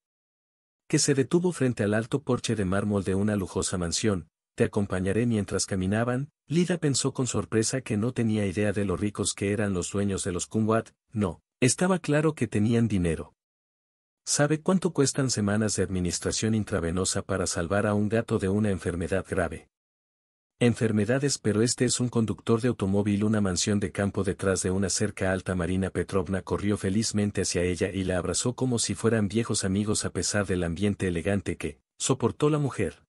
Que se detuvo frente al alto porche de mármol de una lujosa mansión, te acompañaré mientras caminaban, Lida pensó con sorpresa que no tenía idea de lo ricos que eran los dueños de los Kumwat, no, estaba claro que tenían dinero. ¿Sabe cuánto cuestan semanas de administración intravenosa para salvar a un gato de una enfermedad grave? Enfermedades pero este es un conductor de automóvil una mansión de campo detrás de una cerca alta Marina Petrovna corrió felizmente hacia ella y la abrazó como si fueran viejos amigos a pesar del ambiente elegante que, soportó la mujer.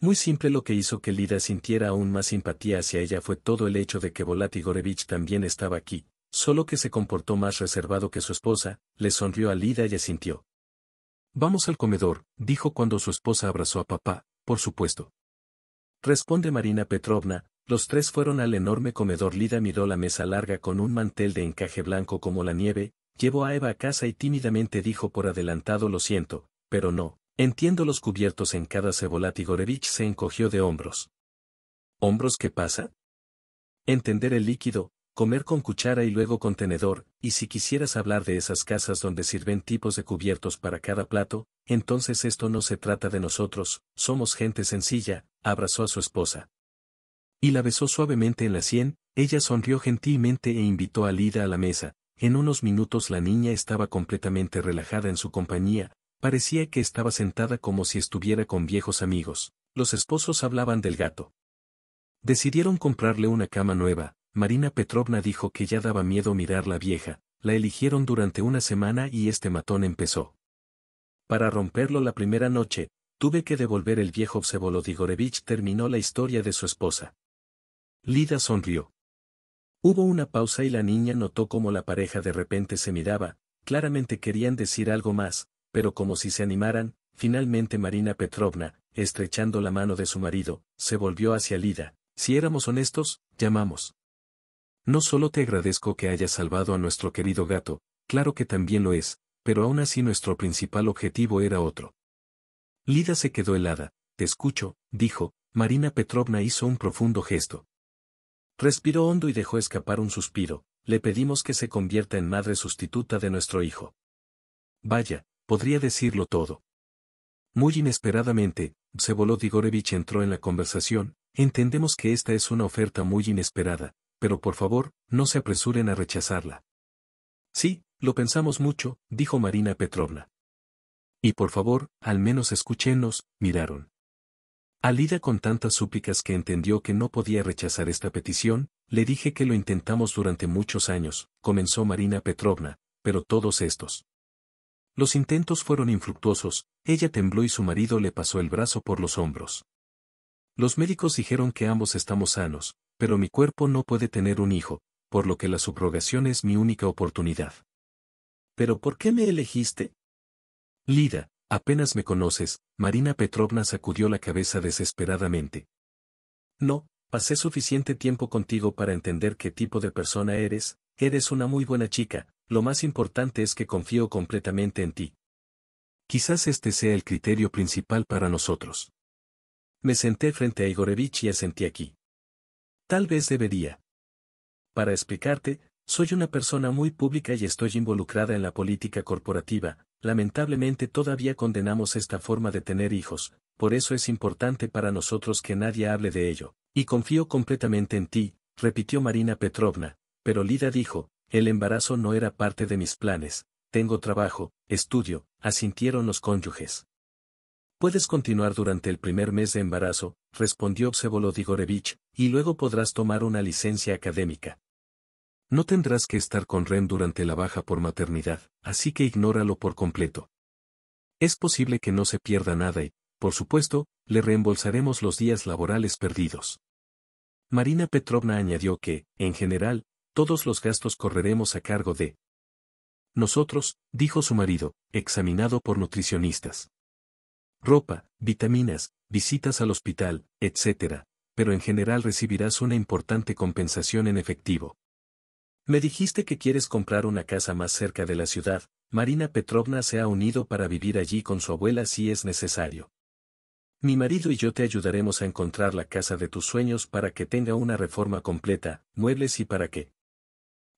Muy simple lo que hizo que Lida sintiera aún más simpatía hacia ella fue todo el hecho de que Volatigorevich también estaba aquí, solo que se comportó más reservado que su esposa, le sonrió a Lida y asintió. Vamos al comedor, dijo cuando su esposa abrazó a papá, por supuesto. Responde Marina Petrovna, los tres fueron al enorme comedor. Lida miró la mesa larga con un mantel de encaje blanco como la nieve, llevó a Eva a casa y tímidamente dijo por adelantado lo siento, pero no, entiendo los cubiertos en cada y Gorevich se encogió de hombros. ¿Hombros qué pasa? Entender el líquido, comer con cuchara y luego con tenedor, y si quisieras hablar de esas casas donde sirven tipos de cubiertos para cada plato, entonces esto no se trata de nosotros, somos gente sencilla, abrazó a su esposa. Y la besó suavemente en la sien, ella sonrió gentilmente e invitó a Lida a la mesa. En unos minutos la niña estaba completamente relajada en su compañía, parecía que estaba sentada como si estuviera con viejos amigos. Los esposos hablaban del gato. Decidieron comprarle una cama nueva, Marina Petrovna dijo que ya daba miedo mirar la vieja, la eligieron durante una semana y este matón empezó. Para romperlo la primera noche, tuve que devolver el viejo Psevolodigorevich. terminó la historia de su esposa. Lida sonrió. Hubo una pausa y la niña notó cómo la pareja de repente se miraba, claramente querían decir algo más, pero como si se animaran, finalmente Marina Petrovna, estrechando la mano de su marido, se volvió hacia Lida, si éramos honestos, llamamos. No solo te agradezco que hayas salvado a nuestro querido gato, claro que también lo es, pero aún así nuestro principal objetivo era otro. Lida se quedó helada. Te escucho, dijo. Marina Petrovna hizo un profundo gesto. Respiró hondo y dejó escapar un suspiro. Le pedimos que se convierta en madre sustituta de nuestro hijo. Vaya, podría decirlo todo. Muy inesperadamente, Sevolod Igorevich entró en la conversación, entendemos que esta es una oferta muy inesperada, pero por favor, no se apresuren a rechazarla. Sí, lo pensamos mucho, dijo Marina Petrovna. Y por favor, al menos escúchenos, miraron. Alida con tantas súplicas que entendió que no podía rechazar esta petición, le dije que lo intentamos durante muchos años, comenzó Marina Petrovna, pero todos estos. Los intentos fueron infructuosos, ella tembló y su marido le pasó el brazo por los hombros. Los médicos dijeron que ambos estamos sanos, pero mi cuerpo no puede tener un hijo, por lo que la subrogación es mi única oportunidad. ¿Pero por qué me elegiste? Lida, apenas me conoces, Marina Petrovna sacudió la cabeza desesperadamente. No, pasé suficiente tiempo contigo para entender qué tipo de persona eres, eres una muy buena chica, lo más importante es que confío completamente en ti. Quizás este sea el criterio principal para nosotros. Me senté frente a Igorevich y asentí aquí. Tal vez debería. Para explicarte, soy una persona muy pública y estoy involucrada en la política corporativa, Lamentablemente todavía condenamos esta forma de tener hijos, por eso es importante para nosotros que nadie hable de ello, y confío completamente en ti, repitió Marina Petrovna, pero Lida dijo, el embarazo no era parte de mis planes, tengo trabajo, estudio, asintieron los cónyuges. Puedes continuar durante el primer mes de embarazo, respondió Vsevolodigorovich, y luego podrás tomar una licencia académica. No tendrás que estar con Ren durante la baja por maternidad, así que ignóralo por completo. Es posible que no se pierda nada y, por supuesto, le reembolsaremos los días laborales perdidos. Marina Petrovna añadió que, en general, todos los gastos correremos a cargo de nosotros, dijo su marido, examinado por nutricionistas. Ropa, vitaminas, visitas al hospital, etc., pero en general recibirás una importante compensación en efectivo. Me dijiste que quieres comprar una casa más cerca de la ciudad, Marina Petrovna se ha unido para vivir allí con su abuela si es necesario. Mi marido y yo te ayudaremos a encontrar la casa de tus sueños para que tenga una reforma completa, muebles y para qué.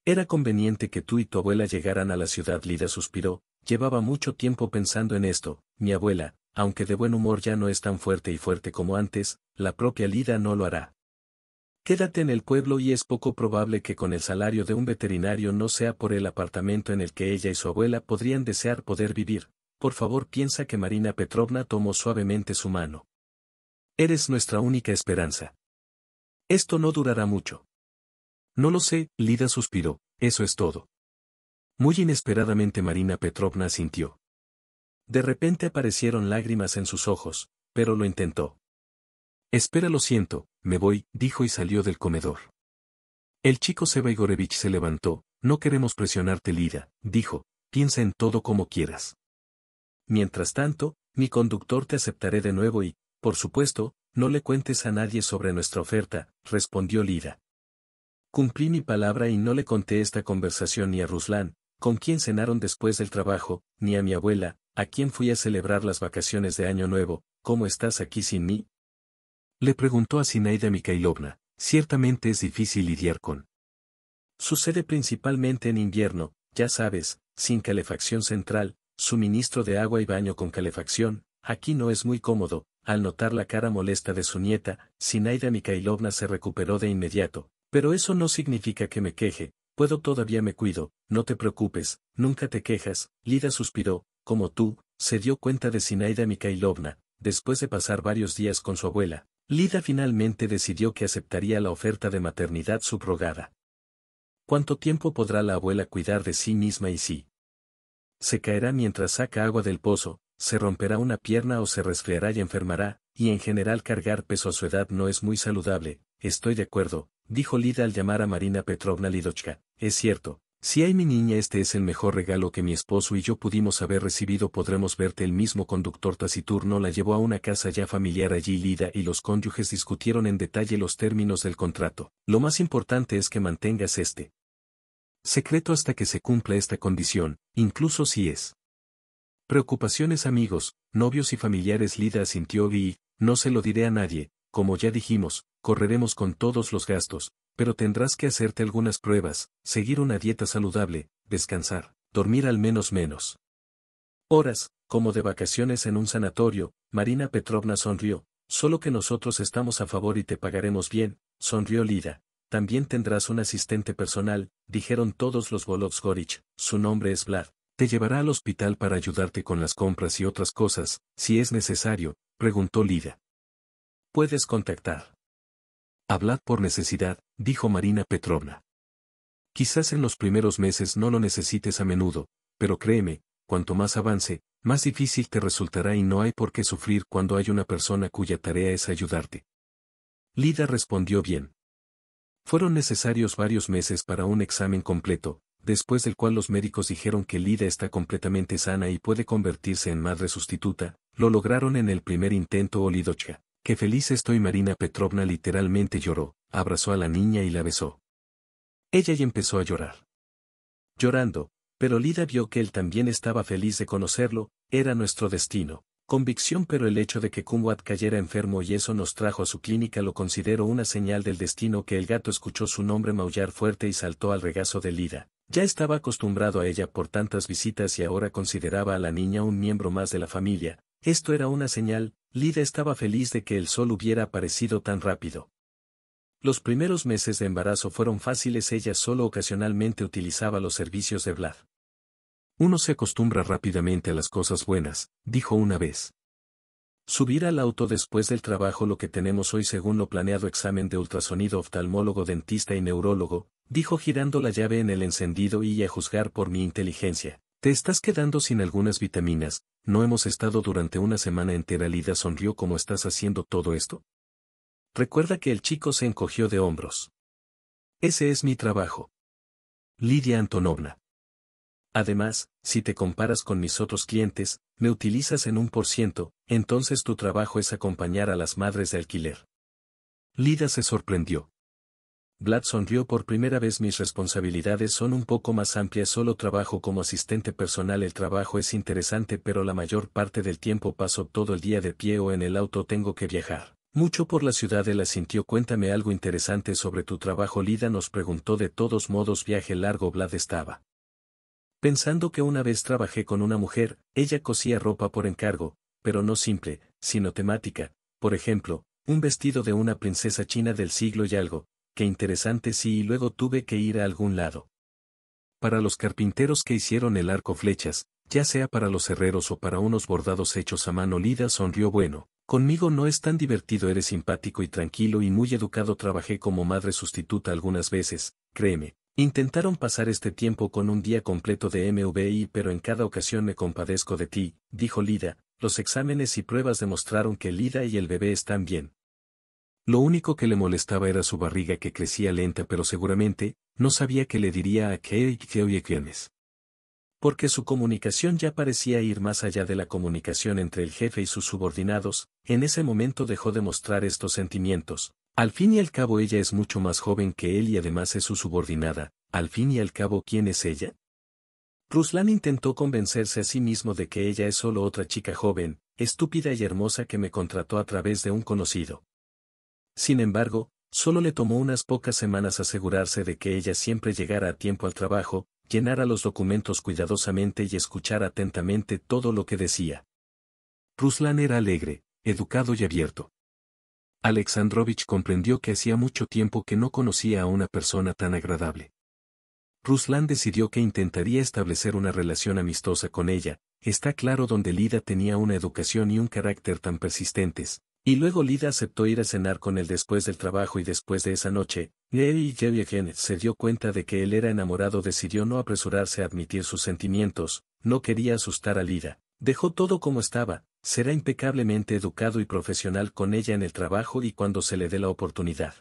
Era conveniente que tú y tu abuela llegaran a la ciudad, Lida suspiró, llevaba mucho tiempo pensando en esto, mi abuela, aunque de buen humor ya no es tan fuerte y fuerte como antes, la propia Lida no lo hará. Quédate en el pueblo y es poco probable que con el salario de un veterinario no sea por el apartamento en el que ella y su abuela podrían desear poder vivir. Por favor piensa que Marina Petrovna tomó suavemente su mano. Eres nuestra única esperanza. Esto no durará mucho. No lo sé, Lida suspiró, eso es todo. Muy inesperadamente Marina Petrovna sintió. De repente aparecieron lágrimas en sus ojos, pero lo intentó. Espera lo siento, me voy, dijo y salió del comedor. El chico Seba Igorevich se levantó, no queremos presionarte Lida, dijo, piensa en todo como quieras. Mientras tanto, mi conductor te aceptaré de nuevo y, por supuesto, no le cuentes a nadie sobre nuestra oferta, respondió Lida. Cumplí mi palabra y no le conté esta conversación ni a Ruslan, con quien cenaron después del trabajo, ni a mi abuela, a quien fui a celebrar las vacaciones de Año Nuevo, ¿cómo estás aquí sin mí? Le preguntó a Sinaida Mikhailovna, ciertamente es difícil lidiar con. Sucede principalmente en invierno, ya sabes, sin calefacción central, suministro de agua y baño con calefacción, aquí no es muy cómodo, al notar la cara molesta de su nieta, Sinaida Mikhailovna se recuperó de inmediato, pero eso no significa que me queje, puedo todavía me cuido, no te preocupes, nunca te quejas, Lida suspiró, como tú, se dio cuenta de Zinaida Mikhailovna, después de pasar varios días con su abuela, Lida finalmente decidió que aceptaría la oferta de maternidad subrogada. ¿Cuánto tiempo podrá la abuela cuidar de sí misma y sí? Se caerá mientras saca agua del pozo, se romperá una pierna o se resfriará y enfermará, y en general cargar peso a su edad no es muy saludable, estoy de acuerdo, dijo Lida al llamar a Marina Petrovna Lidochka, es cierto, si hay mi niña este es el mejor regalo que mi esposo y yo pudimos haber recibido podremos verte el mismo conductor taciturno la llevó a una casa ya familiar allí Lida y los cónyuges discutieron en detalle los términos del contrato. Lo más importante es que mantengas este secreto hasta que se cumpla esta condición, incluso si es preocupaciones amigos, novios y familiares Lida asintió y, no se lo diré a nadie, como ya dijimos, correremos con todos los gastos, pero tendrás que hacerte algunas pruebas, seguir una dieta saludable, descansar, dormir al menos menos. Horas, como de vacaciones en un sanatorio, Marina Petrovna sonrió, solo que nosotros estamos a favor y te pagaremos bien, sonrió Lida, También tendrás un asistente personal, dijeron todos los Gorich, su nombre es Vlad. Te llevará al hospital para ayudarte con las compras y otras cosas, si es necesario, preguntó Lida. Puedes contactar Hablad por necesidad, dijo Marina Petrovna. Quizás en los primeros meses no lo necesites a menudo, pero créeme, cuanto más avance, más difícil te resultará y no hay por qué sufrir cuando hay una persona cuya tarea es ayudarte. Lida respondió bien. Fueron necesarios varios meses para un examen completo, después del cual los médicos dijeron que Lida está completamente sana y puede convertirse en madre sustituta, lo lograron en el primer intento Olidochka. Qué feliz estoy Marina Petrovna literalmente lloró, abrazó a la niña y la besó. Ella ya empezó a llorar. Llorando, pero Lida vio que él también estaba feliz de conocerlo, era nuestro destino. Convicción pero el hecho de que Kumwat cayera enfermo y eso nos trajo a su clínica lo considero una señal del destino que el gato escuchó su nombre maullar fuerte y saltó al regazo de Lida. Ya estaba acostumbrado a ella por tantas visitas y ahora consideraba a la niña un miembro más de la familia, esto era una señal, Lida estaba feliz de que el sol hubiera aparecido tan rápido. Los primeros meses de embarazo fueron fáciles, ella solo ocasionalmente utilizaba los servicios de Vlad. Uno se acostumbra rápidamente a las cosas buenas, dijo una vez. Subir al auto después del trabajo lo que tenemos hoy según lo planeado examen de ultrasonido oftalmólogo dentista y neurólogo, dijo girando la llave en el encendido y a juzgar por mi inteligencia, te estás quedando sin algunas vitaminas, no hemos estado durante una semana entera. Lida sonrió como estás haciendo todo esto. Recuerda que el chico se encogió de hombros. Ese es mi trabajo. Lidia Antonovna. Además, si te comparas con mis otros clientes, me utilizas en un por ciento, entonces tu trabajo es acompañar a las madres de alquiler. Lida se sorprendió. Vlad sonrió por primera vez mis responsabilidades son un poco más amplias solo trabajo como asistente personal el trabajo es interesante pero la mayor parte del tiempo paso todo el día de pie o en el auto tengo que viajar. Mucho por la ciudad él sintió cuéntame algo interesante sobre tu trabajo Lida nos preguntó de todos modos viaje largo Vlad estaba. Pensando que una vez trabajé con una mujer, ella cosía ropa por encargo, pero no simple, sino temática, por ejemplo, un vestido de una princesa china del siglo y algo, qué interesante sí y luego tuve que ir a algún lado. Para los carpinteros que hicieron el arco flechas, ya sea para los herreros o para unos bordados hechos a mano Lida sonrió bueno, conmigo no es tan divertido eres simpático y tranquilo y muy educado trabajé como madre sustituta algunas veces, créeme, Intentaron pasar este tiempo con un día completo de MVI pero en cada ocasión me compadezco de ti, dijo Lida, los exámenes y pruebas demostraron que Lida y el bebé están bien, lo único que le molestaba era su barriga que crecía lenta pero seguramente, no sabía qué le diría a qué y quiénes. Porque su comunicación ya parecía ir más allá de la comunicación entre el jefe y sus subordinados, en ese momento dejó de mostrar estos sentimientos. Al fin y al cabo ella es mucho más joven que él y además es su subordinada, al fin y al cabo ¿quién es ella? Ruslan intentó convencerse a sí mismo de que ella es solo otra chica joven, estúpida y hermosa que me contrató a través de un conocido. Sin embargo, solo le tomó unas pocas semanas asegurarse de que ella siempre llegara a tiempo al trabajo, llenara los documentos cuidadosamente y escuchara atentamente todo lo que decía. Ruslan era alegre, educado y abierto. Alexandrovich comprendió que hacía mucho tiempo que no conocía a una persona tan agradable. Ruslan decidió que intentaría establecer una relación amistosa con ella, está claro donde Lida tenía una educación y un carácter tan persistentes, y luego Lida aceptó ir a cenar con él después del trabajo y después de esa noche, Neri again se dio cuenta de que él era enamorado, decidió no apresurarse a admitir sus sentimientos, no quería asustar a Lida, dejó todo como estaba, será impecablemente educado y profesional con ella en el trabajo y cuando se le dé la oportunidad.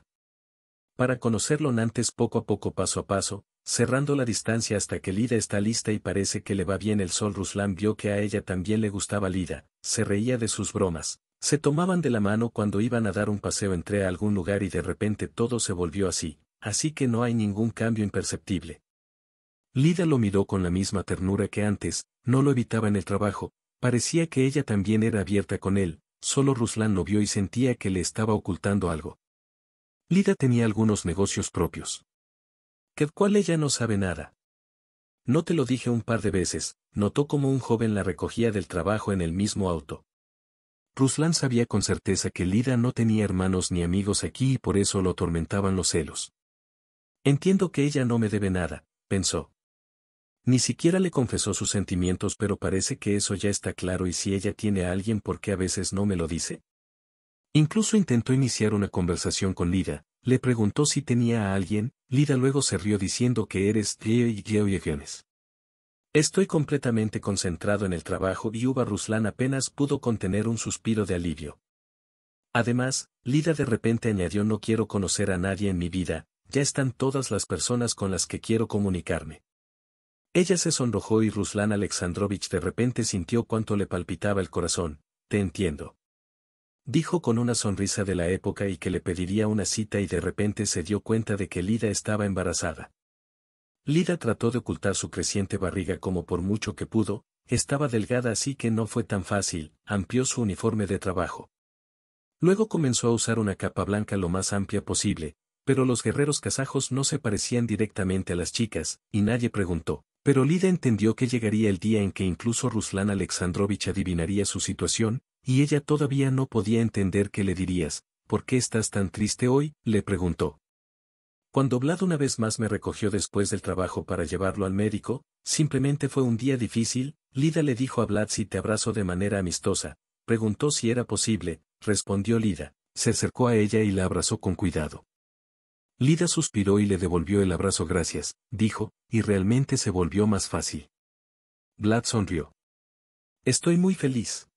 Para conocerlo Nantes poco a poco paso a paso, cerrando la distancia hasta que Lida está lista y parece que le va bien el sol Ruslan vio que a ella también le gustaba Lida, se reía de sus bromas, se tomaban de la mano cuando iban a dar un paseo entre a algún lugar y de repente todo se volvió así, así que no hay ningún cambio imperceptible. Lida lo miró con la misma ternura que antes, no lo evitaba en el trabajo, parecía que ella también era abierta con él, solo Ruslan lo vio y sentía que le estaba ocultando algo. Lida tenía algunos negocios propios. Que cual ella no sabe nada. No te lo dije un par de veces, notó como un joven la recogía del trabajo en el mismo auto. Ruslan sabía con certeza que Lida no tenía hermanos ni amigos aquí y por eso lo atormentaban los celos. Entiendo que ella no me debe nada, pensó. Ni siquiera le confesó sus sentimientos pero parece que eso ya está claro y si ella tiene a alguien ¿por qué a veces no me lo dice? Incluso intentó iniciar una conversación con Lida, le preguntó si tenía a alguien, Lida luego se rió diciendo que eres y Estoy completamente concentrado en el trabajo y Uva Ruslan apenas pudo contener un suspiro de alivio. Además, Lida de repente añadió no quiero conocer a nadie en mi vida, ya están todas las personas con las que quiero comunicarme. Ella se sonrojó y Ruslan Alexandrovich de repente sintió cuánto le palpitaba el corazón, te entiendo. Dijo con una sonrisa de la época y que le pediría una cita y de repente se dio cuenta de que Lida estaba embarazada. Lida trató de ocultar su creciente barriga como por mucho que pudo, estaba delgada así que no fue tan fácil, amplió su uniforme de trabajo. Luego comenzó a usar una capa blanca lo más amplia posible, pero los guerreros kazajos no se parecían directamente a las chicas, y nadie preguntó. Pero Lida entendió que llegaría el día en que incluso Ruslan Alexandrovich adivinaría su situación, y ella todavía no podía entender qué le dirías. ¿Por qué estás tan triste hoy? le preguntó. Cuando Vlad una vez más me recogió después del trabajo para llevarlo al médico, simplemente fue un día difícil, Lida le dijo a Vlad si te abrazo de manera amistosa, preguntó si era posible, respondió Lida, se acercó a ella y la abrazó con cuidado. Lida suspiró y le devolvió el abrazo gracias, dijo, y realmente se volvió más fácil. Vlad sonrió. Estoy muy feliz.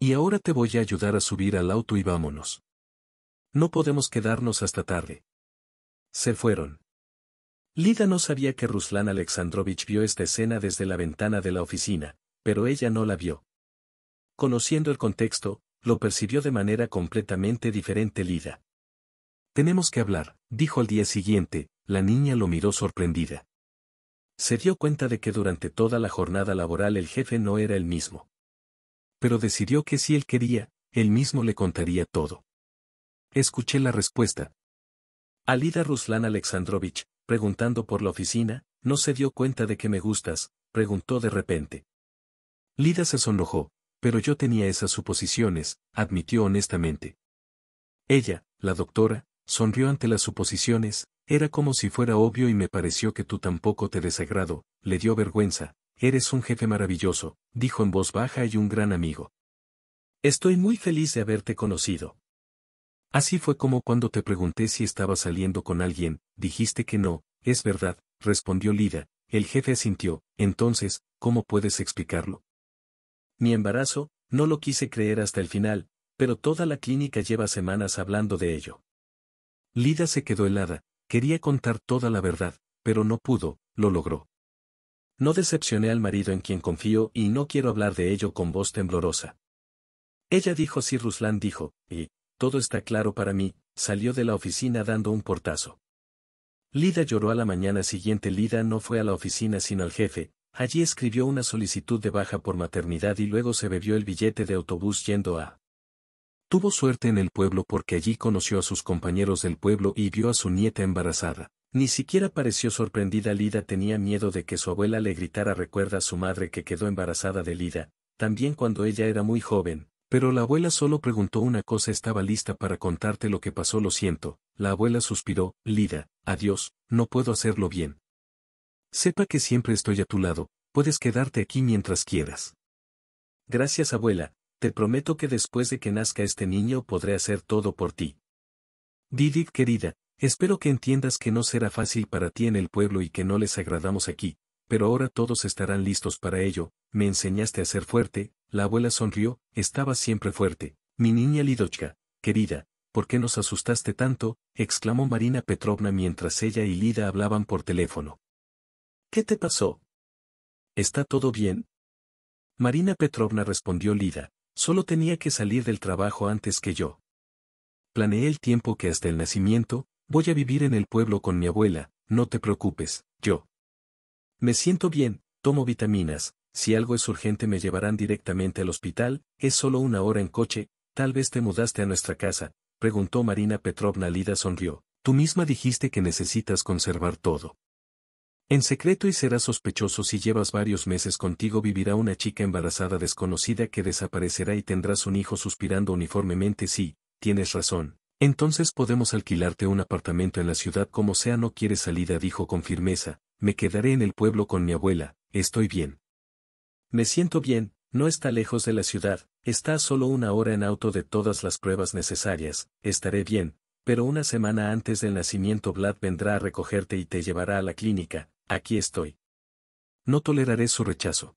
Y ahora te voy a ayudar a subir al auto y vámonos. No podemos quedarnos hasta tarde. Se fueron. Lida no sabía que Ruslan Alexandrovich vio esta escena desde la ventana de la oficina, pero ella no la vio. Conociendo el contexto, lo percibió de manera completamente diferente Lida. Tenemos que hablar, dijo al día siguiente, la niña lo miró sorprendida. Se dio cuenta de que durante toda la jornada laboral el jefe no era el mismo. Pero decidió que si él quería, él mismo le contaría todo. Escuché la respuesta, Alida Ruslan Alexandrovich, preguntando por la oficina, no se dio cuenta de que me gustas, preguntó de repente. Lida se sonrojó, pero yo tenía esas suposiciones, admitió honestamente. Ella, la doctora, sonrió ante las suposiciones, era como si fuera obvio y me pareció que tú tampoco te desagrado, le dio vergüenza, eres un jefe maravilloso, dijo en voz baja y un gran amigo. Estoy muy feliz de haberte conocido. Así fue como cuando te pregunté si estaba saliendo con alguien, dijiste que no, es verdad, respondió Lida, el jefe sintió, entonces, ¿cómo puedes explicarlo? Mi embarazo, no lo quise creer hasta el final, pero toda la clínica lleva semanas hablando de ello. Lida se quedó helada, quería contar toda la verdad, pero no pudo, lo logró. No decepcioné al marido en quien confío y no quiero hablar de ello con voz temblorosa. Ella dijo si Ruslan dijo, y, todo está claro para mí, salió de la oficina dando un portazo. Lida lloró a la mañana siguiente. Lida no fue a la oficina sino al jefe, allí escribió una solicitud de baja por maternidad y luego se bebió el billete de autobús yendo a... Tuvo suerte en el pueblo porque allí conoció a sus compañeros del pueblo y vio a su nieta embarazada. Ni siquiera pareció sorprendida Lida tenía miedo de que su abuela le gritara recuerda a su madre que quedó embarazada de Lida, también cuando ella era muy joven, pero la abuela solo preguntó una cosa estaba lista para contarte lo que pasó lo siento, la abuela suspiró, Lida, adiós, no puedo hacerlo bien. Sepa que siempre estoy a tu lado, puedes quedarte aquí mientras quieras. Gracias abuela, te prometo que después de que nazca este niño podré hacer todo por ti. Didit querida, espero que entiendas que no será fácil para ti en el pueblo y que no les agradamos aquí, pero ahora todos estarán listos para ello, me enseñaste a ser fuerte, la abuela sonrió, estaba siempre fuerte. Mi niña Lidochka, querida, ¿por qué nos asustaste tanto? exclamó Marina Petrovna mientras ella y Lida hablaban por teléfono. ¿Qué te pasó? ¿Está todo bien? Marina Petrovna respondió Lida, solo tenía que salir del trabajo antes que yo. Planeé el tiempo que hasta el nacimiento, voy a vivir en el pueblo con mi abuela, no te preocupes, yo. Me siento bien, tomo vitaminas, si algo es urgente me llevarán directamente al hospital, es solo una hora en coche, tal vez te mudaste a nuestra casa, preguntó Marina Petrovna Lida sonrió, tú misma dijiste que necesitas conservar todo. En secreto y serás sospechoso si llevas varios meses contigo vivirá una chica embarazada desconocida que desaparecerá y tendrás un hijo suspirando uniformemente sí, tienes razón. Entonces podemos alquilarte un apartamento en la ciudad como sea no quieres salida dijo con firmeza, me quedaré en el pueblo con mi abuela, estoy bien. Me siento bien, no está lejos de la ciudad, está solo una hora en auto de todas las pruebas necesarias, estaré bien, pero una semana antes del nacimiento Vlad vendrá a recogerte y te llevará a la clínica, aquí estoy. No toleraré su rechazo.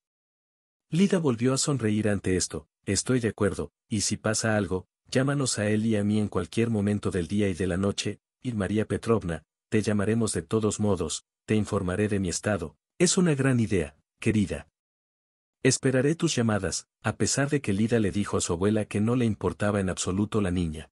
Lida volvió a sonreír ante esto, estoy de acuerdo, y si pasa algo, llámanos a él y a mí en cualquier momento del día y de la noche, y María Petrovna, te llamaremos de todos modos, te informaré de mi estado, es una gran idea, querida. Esperaré tus llamadas, a pesar de que Lida le dijo a su abuela que no le importaba en absoluto la niña.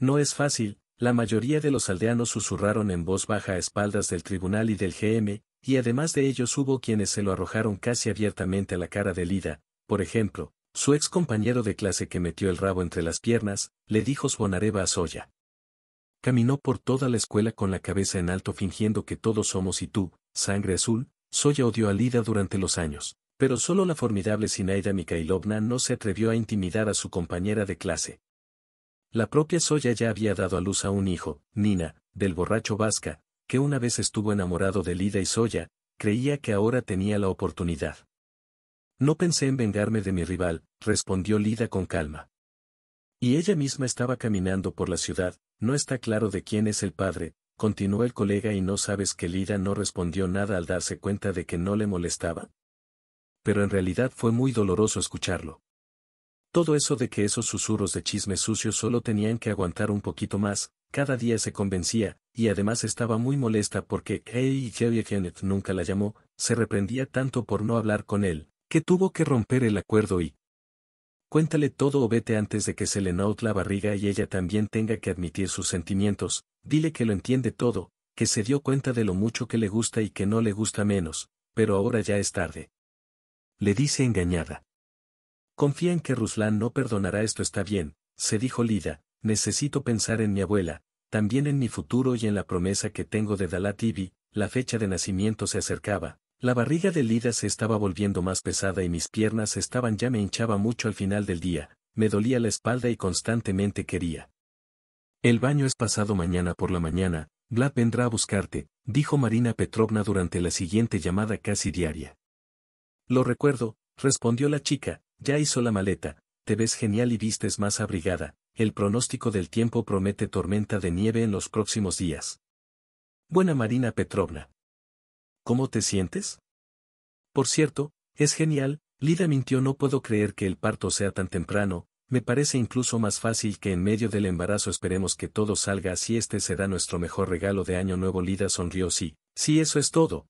No es fácil, la mayoría de los aldeanos susurraron en voz baja a espaldas del tribunal y del GM, y además de ellos hubo quienes se lo arrojaron casi abiertamente a la cara de Lida, por ejemplo, su ex compañero de clase que metió el rabo entre las piernas, le dijo Sbonareva a Soya. Caminó por toda la escuela con la cabeza en alto fingiendo que todos somos y tú, sangre azul, Soya odió a Lida durante los años. Pero solo la formidable Sinaida Mikhailovna no se atrevió a intimidar a su compañera de clase. La propia Soya ya había dado a luz a un hijo, Nina, del borracho Vasca, que una vez estuvo enamorado de Lida y Soya, creía que ahora tenía la oportunidad. No pensé en vengarme de mi rival, respondió Lida con calma. Y ella misma estaba caminando por la ciudad, no está claro de quién es el padre, continuó el colega y no sabes que Lida no respondió nada al darse cuenta de que no le molestaba pero en realidad fue muy doloroso escucharlo. Todo eso de que esos susurros de chisme sucio solo tenían que aguantar un poquito más, cada día se convencía, y además estaba muy molesta porque y Jerry Kenneth nunca la llamó, se reprendía tanto por no hablar con él, que tuvo que romper el acuerdo y... Cuéntale todo o vete antes de que se le naut la barriga y ella también tenga que admitir sus sentimientos, dile que lo entiende todo, que se dio cuenta de lo mucho que le gusta y que no le gusta menos, pero ahora ya es tarde. Le dice engañada. Confía en que Ruslan no perdonará esto está bien, se dijo Lida, necesito pensar en mi abuela, también en mi futuro y en la promesa que tengo de Dalatibi, la fecha de nacimiento se acercaba, la barriga de Lida se estaba volviendo más pesada y mis piernas estaban ya me hinchaba mucho al final del día, me dolía la espalda y constantemente quería. El baño es pasado mañana por la mañana, Vlad vendrá a buscarte, dijo Marina Petrovna durante la siguiente llamada casi diaria. Lo recuerdo, respondió la chica, ya hizo la maleta, te ves genial y vistes más abrigada, el pronóstico del tiempo promete tormenta de nieve en los próximos días. Buena Marina Petrovna. ¿Cómo te sientes? Por cierto, es genial, Lida mintió no puedo creer que el parto sea tan temprano, me parece incluso más fácil que en medio del embarazo esperemos que todo salga así este será nuestro mejor regalo de año nuevo Lida sonrió sí, sí eso es todo.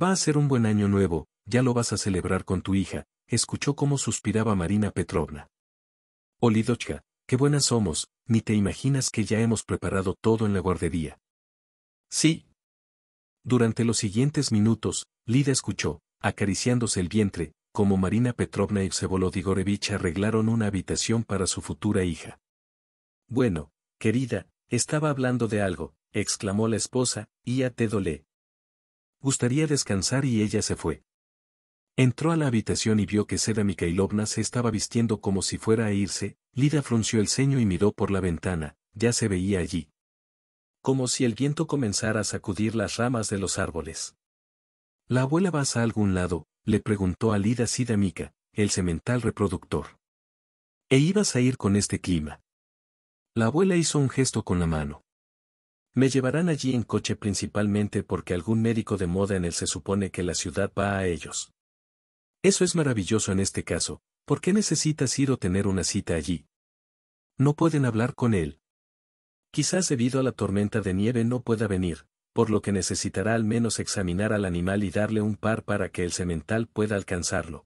Va a ser un buen año nuevo, ya lo vas a celebrar con tu hija, escuchó cómo suspiraba Marina Petrovna. Olidochka, qué buenas somos, ni te imaginas que ya hemos preparado todo en la guardería. Sí. Durante los siguientes minutos, Lida escuchó, acariciándose el vientre, cómo Marina Petrovna y Vsevolodigorevich arreglaron una habitación para su futura hija. Bueno, querida, estaba hablando de algo, exclamó la esposa, y a te dolé. Gustaría descansar y ella se fue. Entró a la habitación y vio que Seda Mikhailovna se estaba vistiendo como si fuera a irse, Lida frunció el ceño y miró por la ventana, ya se veía allí. Como si el viento comenzara a sacudir las ramas de los árboles. ¿La abuela vas a algún lado? le preguntó a Lida Sida el semental reproductor. E ibas a ir con este clima. La abuela hizo un gesto con la mano. Me llevarán allí en coche principalmente porque algún médico de moda en él se supone que la ciudad va a ellos. Eso es maravilloso en este caso, ¿por qué necesitas ir o tener una cita allí? No pueden hablar con él. Quizás debido a la tormenta de nieve no pueda venir, por lo que necesitará al menos examinar al animal y darle un par para que el semental pueda alcanzarlo.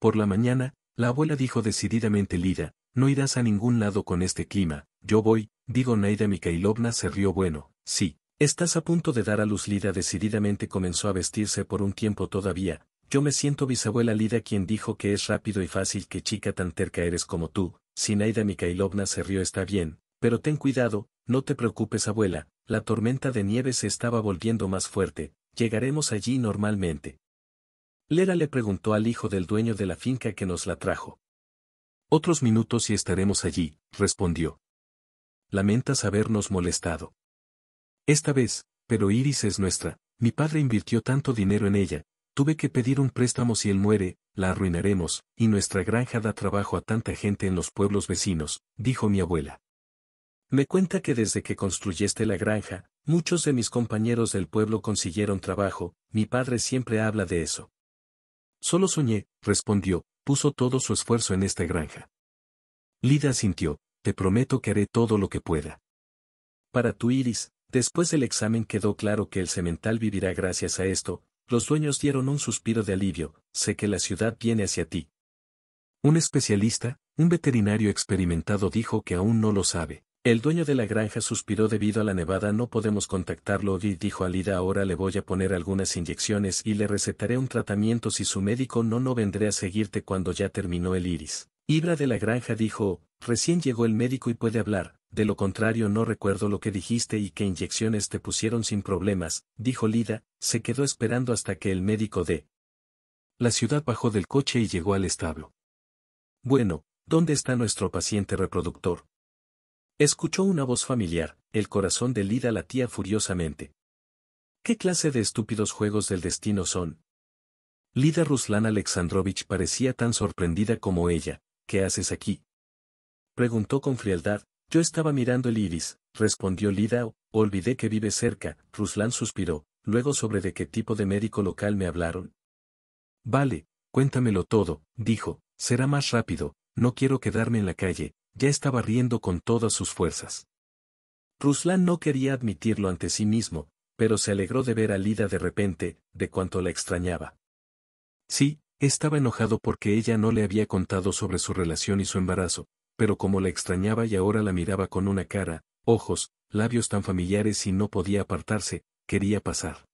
Por la mañana, la abuela dijo decididamente Lida, no irás a ningún lado con este clima, yo voy, digo Naida Mikhailovna se rió bueno, sí, estás a punto de dar a luz Lida decididamente comenzó a vestirse por un tiempo todavía, yo me siento bisabuela Lida quien dijo que es rápido y fácil que chica tan terca eres como tú, Sinaida Mikhailovna se rió está bien, pero ten cuidado, no te preocupes abuela, la tormenta de nieve se estaba volviendo más fuerte, llegaremos allí normalmente. Lera le preguntó al hijo del dueño de la finca que nos la trajo. Otros minutos y estaremos allí, respondió. Lamentas habernos molestado. Esta vez, pero Iris es nuestra, mi padre invirtió tanto dinero en ella, Tuve que pedir un préstamo si él muere, la arruinaremos, y nuestra granja da trabajo a tanta gente en los pueblos vecinos, dijo mi abuela. Me cuenta que desde que construyeste la granja, muchos de mis compañeros del pueblo consiguieron trabajo, mi padre siempre habla de eso. Solo soñé, respondió, puso todo su esfuerzo en esta granja. Lida sintió, te prometo que haré todo lo que pueda. Para tu iris, después del examen quedó claro que el semental vivirá gracias a esto, los dueños dieron un suspiro de alivio, sé que la ciudad viene hacia ti. Un especialista, un veterinario experimentado dijo que aún no lo sabe. El dueño de la granja suspiró debido a la nevada no podemos contactarlo y dijo a Lida ahora le voy a poner algunas inyecciones y le recetaré un tratamiento si su médico no no vendré a seguirte cuando ya terminó el iris. Ibra de la granja dijo, recién llegó el médico y puede hablar, de lo contrario no recuerdo lo que dijiste y qué inyecciones te pusieron sin problemas, dijo Lida, se quedó esperando hasta que el médico de la ciudad bajó del coche y llegó al establo. Bueno, ¿dónde está nuestro paciente reproductor? Escuchó una voz familiar, el corazón de Lida latía furiosamente. ¿Qué clase de estúpidos juegos del destino son? Lida Ruslan Alexandrovich parecía tan sorprendida como ella. ¿Qué haces aquí? Preguntó con frialdad, yo estaba mirando el iris, respondió Lida, olvidé que vive cerca, Ruslan suspiró, luego sobre de qué tipo de médico local me hablaron. Vale, cuéntamelo todo, dijo, será más rápido, no quiero quedarme en la calle, ya estaba riendo con todas sus fuerzas. Ruslan no quería admitirlo ante sí mismo, pero se alegró de ver a Lida de repente, de cuanto la extrañaba. Sí, estaba enojado porque ella no le había contado sobre su relación y su embarazo, pero como la extrañaba y ahora la miraba con una cara, ojos, labios tan familiares y no podía apartarse, quería pasar.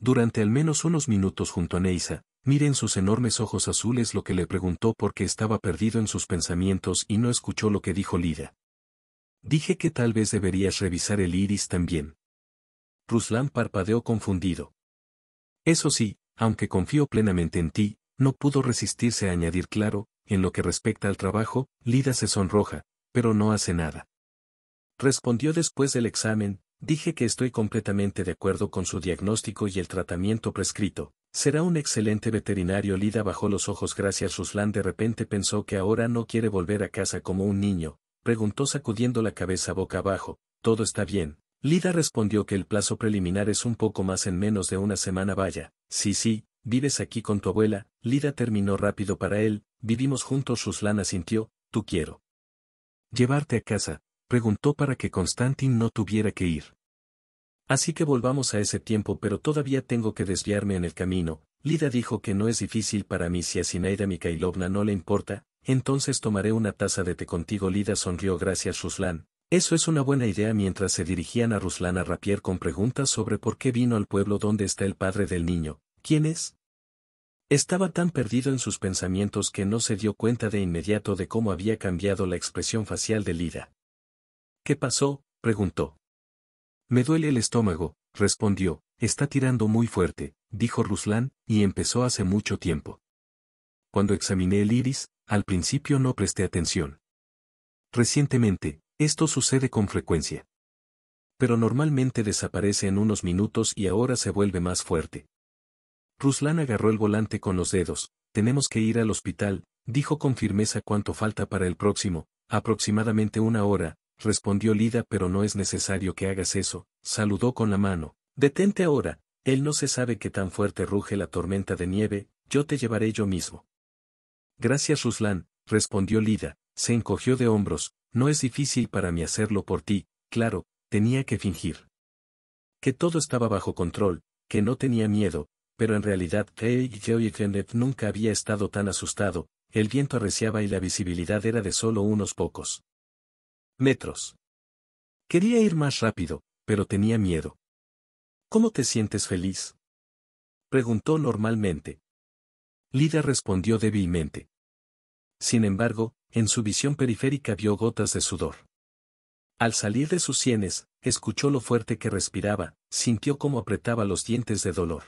Durante al menos unos minutos junto a Neisa, mire en sus enormes ojos azules lo que le preguntó porque estaba perdido en sus pensamientos y no escuchó lo que dijo Lida. Dije que tal vez deberías revisar el iris también. Ruslan parpadeó confundido. Eso sí, aunque confío plenamente en ti, no pudo resistirse a añadir claro, en lo que respecta al trabajo, Lida se sonroja, pero no hace nada. Respondió después del examen, dije que estoy completamente de acuerdo con su diagnóstico y el tratamiento prescrito. Será un excelente veterinario. Lida bajó los ojos gracias Ruslan de repente pensó que ahora no quiere volver a casa como un niño, preguntó sacudiendo la cabeza boca abajo, todo está bien. Lida respondió que el plazo preliminar es un poco más en menos de una semana vaya, sí sí, vives aquí con tu abuela, Lida terminó rápido para él, Vivimos juntos. Ruslana sintió, tú quiero. ¿Llevarte a casa? preguntó para que Constantin no tuviera que ir. Así que volvamos a ese tiempo pero todavía tengo que desviarme en el camino, Lida dijo que no es difícil para mí si a Sinaida Mikhailovna no le importa, entonces tomaré una taza de té contigo Lida sonrió gracias Ruslan. Eso es una buena idea mientras se dirigían a Ruslan a Rapier con preguntas sobre por qué vino al pueblo donde está el padre del niño, quién es, estaba tan perdido en sus pensamientos que no se dio cuenta de inmediato de cómo había cambiado la expresión facial de Lida. ¿Qué pasó? preguntó. Me duele el estómago, respondió, está tirando muy fuerte, dijo Ruslan, y empezó hace mucho tiempo. Cuando examiné el iris, al principio no presté atención. Recientemente, esto sucede con frecuencia. Pero normalmente desaparece en unos minutos y ahora se vuelve más fuerte. Ruslan agarró el volante con los dedos. Tenemos que ir al hospital, dijo con firmeza cuánto falta para el próximo, aproximadamente una hora, respondió Lida, pero no es necesario que hagas eso, saludó con la mano. Detente ahora, él no se sabe qué tan fuerte ruge la tormenta de nieve, yo te llevaré yo mismo. Gracias Ruslan, respondió Lida, se encogió de hombros, no es difícil para mí hacerlo por ti, claro, tenía que fingir. Que todo estaba bajo control, que no tenía miedo, pero en realidad Keigeo y Kenneth nunca había estado tan asustado, el viento arreciaba y la visibilidad era de solo unos pocos metros. Quería ir más rápido, pero tenía miedo. ¿Cómo te sientes feliz? Preguntó normalmente. Lida respondió débilmente. Sin embargo, en su visión periférica vio gotas de sudor. Al salir de sus sienes, escuchó lo fuerte que respiraba, sintió cómo apretaba los dientes de dolor.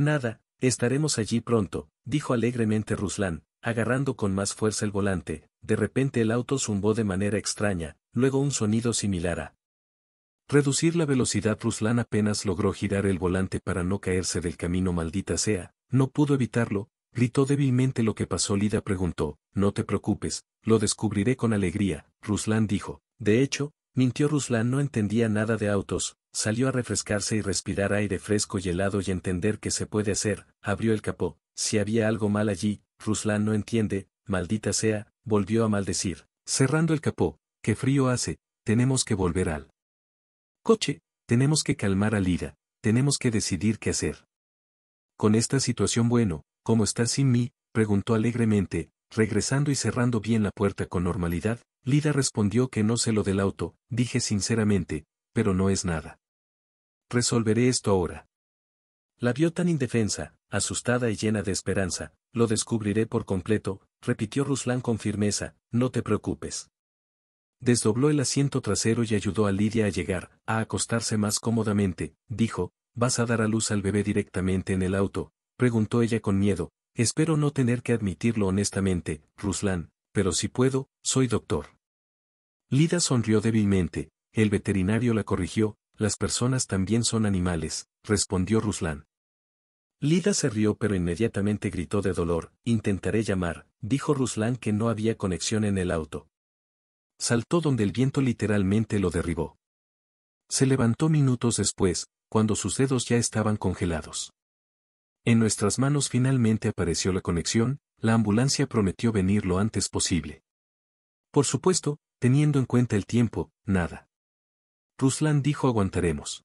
Nada, estaremos allí pronto, dijo alegremente Ruslan, agarrando con más fuerza el volante, de repente el auto zumbó de manera extraña, luego un sonido similar a reducir la velocidad. Ruslan apenas logró girar el volante para no caerse del camino maldita sea, no pudo evitarlo, gritó débilmente lo que pasó. Lida preguntó, no te preocupes, lo descubriré con alegría, Ruslan dijo. De hecho, mintió Ruslan no entendía nada de autos, salió a refrescarse y respirar aire fresco y helado y entender qué se puede hacer, abrió el capó, si había algo mal allí, Ruslan no entiende, maldita sea, volvió a maldecir, cerrando el capó, qué frío hace, tenemos que volver al coche, tenemos que calmar a Lida, tenemos que decidir qué hacer. Con esta situación bueno, ¿cómo estás sin mí? preguntó alegremente, regresando y cerrando bien la puerta con normalidad, Lida respondió que no sé lo del auto, dije sinceramente, pero no es nada. Resolveré esto ahora. La vio tan indefensa, asustada y llena de esperanza, lo descubriré por completo, repitió Ruslan con firmeza, no te preocupes. Desdobló el asiento trasero y ayudó a Lidia a llegar, a acostarse más cómodamente, dijo, ¿vas a dar a luz al bebé directamente en el auto? preguntó ella con miedo, espero no tener que admitirlo honestamente, Ruslan, pero si puedo, soy doctor. Lida sonrió débilmente, el veterinario la corrigió, las personas también son animales, respondió Ruslan. Lida se rió pero inmediatamente gritó de dolor, intentaré llamar, dijo Ruslan que no había conexión en el auto. Saltó donde el viento literalmente lo derribó. Se levantó minutos después, cuando sus dedos ya estaban congelados. En nuestras manos finalmente apareció la conexión, la ambulancia prometió venir lo antes posible. Por supuesto, teniendo en cuenta el tiempo, nada. Ruslan dijo aguantaremos.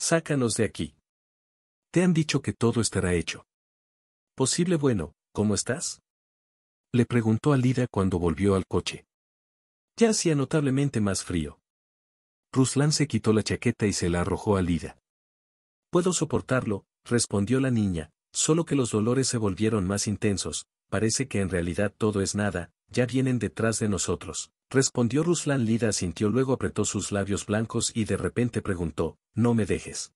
Sácanos de aquí. Te han dicho que todo estará hecho. Posible bueno, ¿cómo estás? Le preguntó a Lida cuando volvió al coche. Ya hacía notablemente más frío. Ruslan se quitó la chaqueta y se la arrojó a Lida. Puedo soportarlo, respondió la niña, solo que los dolores se volvieron más intensos, parece que en realidad todo es nada, ya vienen detrás de nosotros. Respondió Ruslan Lida sintió luego apretó sus labios blancos y de repente preguntó, no me dejes.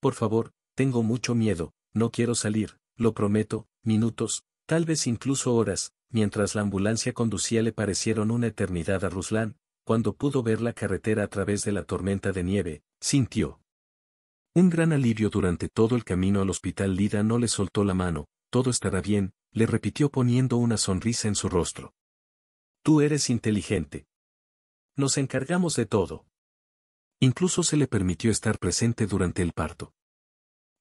Por favor, tengo mucho miedo, no quiero salir, lo prometo, minutos, tal vez incluso horas, mientras la ambulancia conducía le parecieron una eternidad a Ruslan, cuando pudo ver la carretera a través de la tormenta de nieve, sintió. Un gran alivio durante todo el camino al hospital Lida no le soltó la mano, todo estará bien, le repitió poniendo una sonrisa en su rostro. Tú eres inteligente. Nos encargamos de todo. Incluso se le permitió estar presente durante el parto.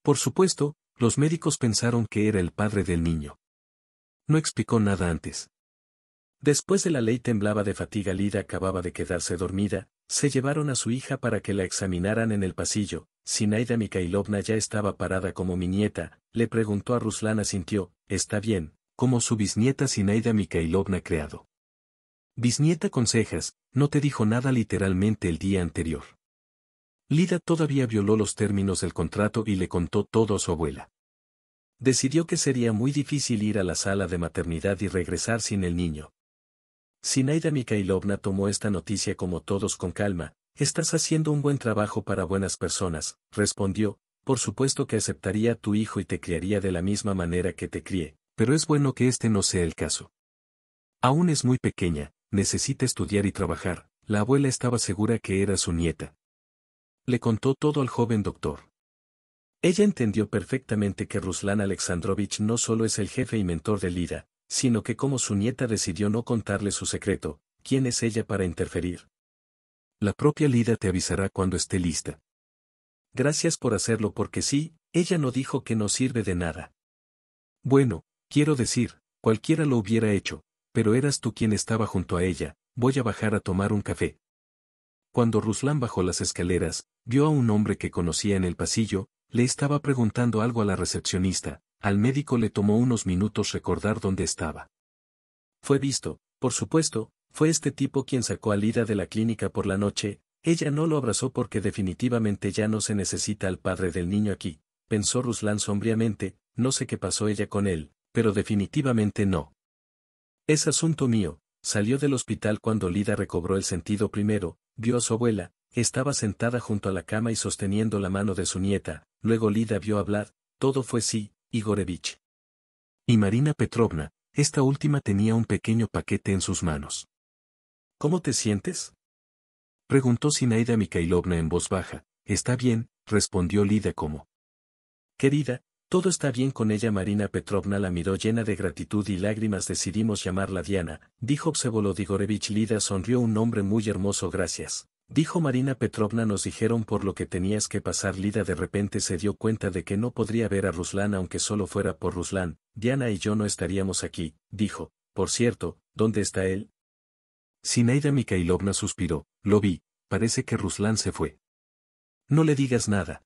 Por supuesto, los médicos pensaron que era el padre del niño. No explicó nada antes. Después de la ley temblaba de fatiga Lida acababa de quedarse dormida, se llevaron a su hija para que la examinaran en el pasillo, Sinaida Mikhailovna ya estaba parada como mi nieta, le preguntó a Ruslana sintió, está bien, como su bisnieta Sinaida Mikhailovna creado. Bisnieta consejas, no te dijo nada literalmente el día anterior. Lida todavía violó los términos del contrato y le contó todo a su abuela. Decidió que sería muy difícil ir a la sala de maternidad y regresar sin el niño. Sinaida Mikhailovna tomó esta noticia como todos con calma, estás haciendo un buen trabajo para buenas personas, respondió, por supuesto que aceptaría a tu hijo y te criaría de la misma manera que te crié, pero es bueno que este no sea el caso. Aún es muy pequeña, necesita estudiar y trabajar, la abuela estaba segura que era su nieta. Le contó todo al joven doctor. Ella entendió perfectamente que Ruslan Alexandrovich no solo es el jefe y mentor de Lida, sino que como su nieta decidió no contarle su secreto, ¿quién es ella para interferir? La propia Lida te avisará cuando esté lista. Gracias por hacerlo porque sí, ella no dijo que no sirve de nada. Bueno, quiero decir, cualquiera lo hubiera hecho, pero eras tú quien estaba junto a ella, voy a bajar a tomar un café. Cuando Ruslan bajó las escaleras, vio a un hombre que conocía en el pasillo, le estaba preguntando algo a la recepcionista, al médico le tomó unos minutos recordar dónde estaba. Fue visto, por supuesto, fue este tipo quien sacó a Lida de la clínica por la noche, ella no lo abrazó porque definitivamente ya no se necesita al padre del niño aquí, pensó Ruslan sombríamente, no sé qué pasó ella con él, pero definitivamente no. Es asunto mío. Salió del hospital cuando Lida recobró el sentido primero, vio a su abuela, estaba sentada junto a la cama y sosteniendo la mano de su nieta, luego Lida vio hablar, todo fue sí, Igorevich. Y Marina Petrovna, esta última tenía un pequeño paquete en sus manos. ¿Cómo te sientes? Preguntó Sinaida Mikhailovna en voz baja. Está bien, respondió Lida como. Querida, todo está bien con ella. Marina Petrovna la miró llena de gratitud y lágrimas. Decidimos llamarla Diana, dijo Psevolodigorevich. Lida sonrió. Un nombre muy hermoso, gracias. Dijo Marina Petrovna. Nos dijeron por lo que tenías que pasar. Lida de repente se dio cuenta de que no podría ver a Ruslan aunque solo fuera por Ruslan. Diana y yo no estaríamos aquí, dijo. Por cierto, ¿dónde está él? Sinaida Mikhailovna suspiró. Lo vi, parece que Ruslan se fue. No le digas nada,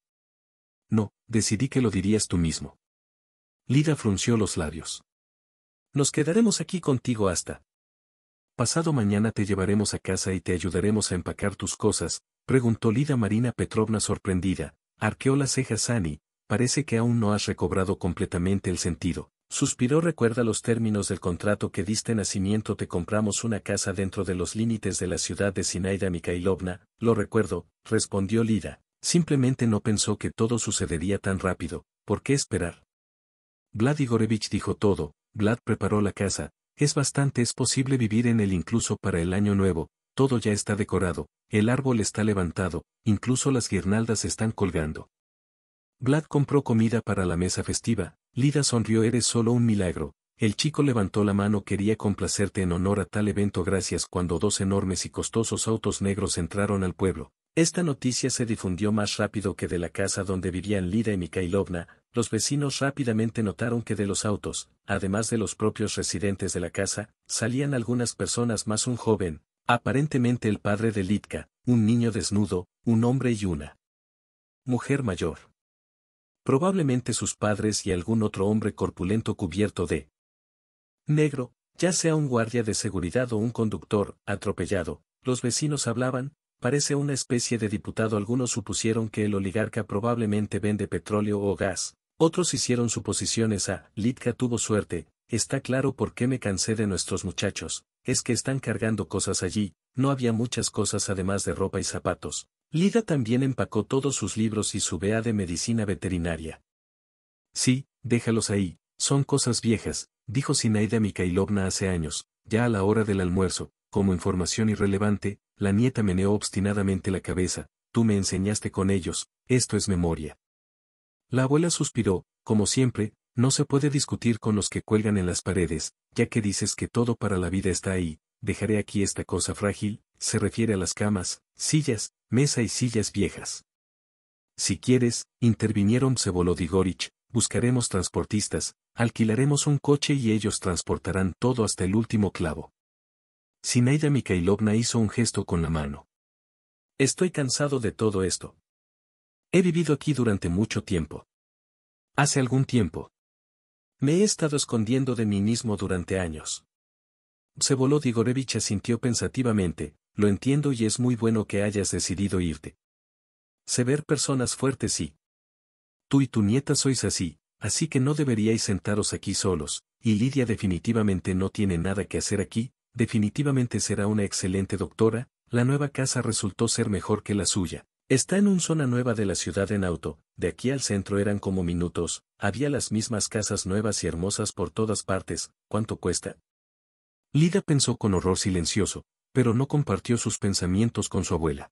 no, decidí que lo dirías tú mismo. Lida frunció los labios. Nos quedaremos aquí contigo hasta. Pasado mañana te llevaremos a casa y te ayudaremos a empacar tus cosas, preguntó Lida Marina Petrovna sorprendida, arqueó las cejas Ani. parece que aún no has recobrado completamente el sentido. Suspiró recuerda los términos del contrato que diste nacimiento te compramos una casa dentro de los límites de la ciudad de Sinaida Mikhailovna, lo recuerdo, respondió Lida, Simplemente no pensó que todo sucedería tan rápido, ¿por qué esperar? Vlad Igorevich dijo todo, Vlad preparó la casa, es bastante es posible vivir en él incluso para el año nuevo, todo ya está decorado, el árbol está levantado, incluso las guirnaldas están colgando. Vlad compró comida para la mesa festiva, Lida sonrió eres solo un milagro, el chico levantó la mano quería complacerte en honor a tal evento gracias cuando dos enormes y costosos autos negros entraron al pueblo, esta noticia se difundió más rápido que de la casa donde vivían Lida y Mikhailovna, los vecinos rápidamente notaron que de los autos, además de los propios residentes de la casa, salían algunas personas más un joven, aparentemente el padre de Litka, un niño desnudo, un hombre y una mujer mayor. Probablemente sus padres y algún otro hombre corpulento cubierto de negro, ya sea un guardia de seguridad o un conductor, atropellado, los vecinos hablaban, parece una especie de diputado. Algunos supusieron que el oligarca probablemente vende petróleo o gas, otros hicieron suposiciones a, Litka tuvo suerte, está claro por qué me cansé de nuestros muchachos, es que están cargando cosas allí, no había muchas cosas además de ropa y zapatos. Lida también empacó todos sus libros y su BA de medicina veterinaria. Sí, déjalos ahí, son cosas viejas, dijo Sinaida Mikhailovna hace años, ya a la hora del almuerzo, como información irrelevante, la nieta meneó obstinadamente la cabeza, tú me enseñaste con ellos, esto es memoria. La abuela suspiró, como siempre, no se puede discutir con los que cuelgan en las paredes, ya que dices que todo para la vida está ahí, dejaré aquí esta cosa frágil, se refiere a las camas, sillas, mesa y sillas viejas. Si quieres, intervinieron Sevolodigorich. buscaremos transportistas, alquilaremos un coche y ellos transportarán todo hasta el último clavo. Sinaida Mikhailovna hizo un gesto con la mano. Estoy cansado de todo esto. He vivido aquí durante mucho tiempo. Hace algún tiempo. Me he estado escondiendo de mí mismo durante años. voló Igorevich asintió pensativamente, lo entiendo y es muy bueno que hayas decidido irte. Se ver personas fuertes sí. Tú y tu nieta sois así, así que no deberíais sentaros aquí solos, y Lidia definitivamente no tiene nada que hacer aquí, Definitivamente será una excelente doctora, la nueva casa resultó ser mejor que la suya. Está en un zona nueva de la ciudad en auto, de aquí al centro eran como minutos, había las mismas casas nuevas y hermosas por todas partes, ¿cuánto cuesta? Lida pensó con horror silencioso, pero no compartió sus pensamientos con su abuela.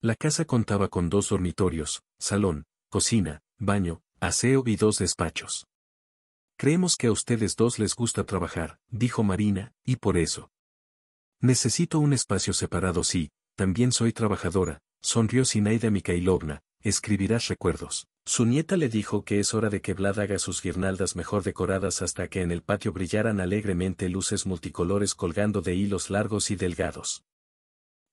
La casa contaba con dos dormitorios, salón, cocina, baño, aseo y dos despachos. Creemos que a ustedes dos les gusta trabajar, dijo Marina, y por eso. Necesito un espacio separado sí, también soy trabajadora, sonrió Sinaida Mikhailovna, escribirás recuerdos. Su nieta le dijo que es hora de que Vlad haga sus guirnaldas mejor decoradas hasta que en el patio brillaran alegremente luces multicolores colgando de hilos largos y delgados.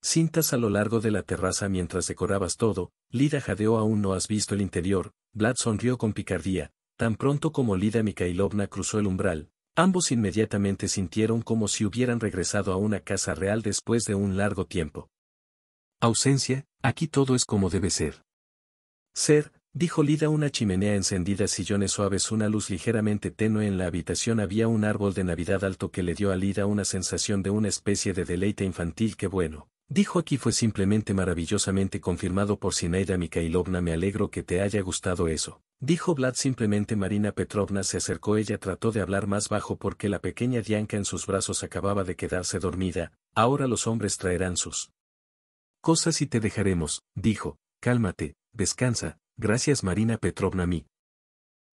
Cintas a lo largo de la terraza mientras decorabas todo, Lida jadeó aún no has visto el interior, Vlad sonrió con picardía, Tan pronto como Lida Mikhailovna cruzó el umbral, ambos inmediatamente sintieron como si hubieran regresado a una casa real después de un largo tiempo. Ausencia, aquí todo es como debe ser. Ser, dijo Lida una chimenea encendida sillones suaves una luz ligeramente tenue en la habitación había un árbol de Navidad alto que le dio a Lida una sensación de una especie de deleite infantil que bueno, dijo aquí fue simplemente maravillosamente confirmado por Sinaida Mikhailovna me alegro que te haya gustado eso. Dijo Vlad simplemente Marina Petrovna se acercó ella trató de hablar más bajo porque la pequeña Dianka en sus brazos acababa de quedarse dormida, ahora los hombres traerán sus cosas y te dejaremos, dijo, cálmate, descansa, gracias Marina Petrovna mí.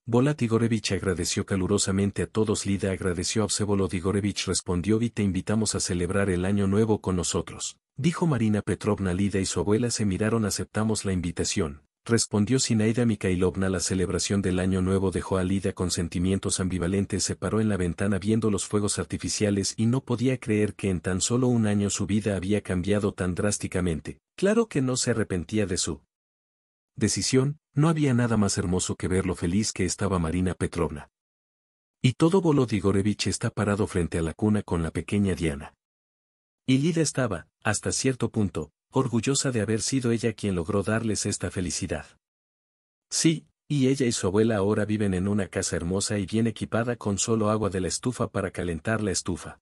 Volat Igorevich agradeció calurosamente a todos Lida agradeció a Vsevolod respondió y te invitamos a celebrar el año nuevo con nosotros, dijo Marina Petrovna Lida y su abuela se miraron aceptamos la invitación respondió Sinaida Mikhailovna. La celebración del Año Nuevo dejó a Lida con sentimientos ambivalentes. Se paró en la ventana viendo los fuegos artificiales y no podía creer que en tan solo un año su vida había cambiado tan drásticamente. Claro que no se arrepentía de su decisión, no había nada más hermoso que ver lo feliz que estaba Marina Petrovna. Y todo Digorevich está parado frente a la cuna con la pequeña Diana. Y Lida estaba, hasta cierto punto, orgullosa de haber sido ella quien logró darles esta felicidad. Sí, y ella y su abuela ahora viven en una casa hermosa y bien equipada con solo agua de la estufa para calentar la estufa.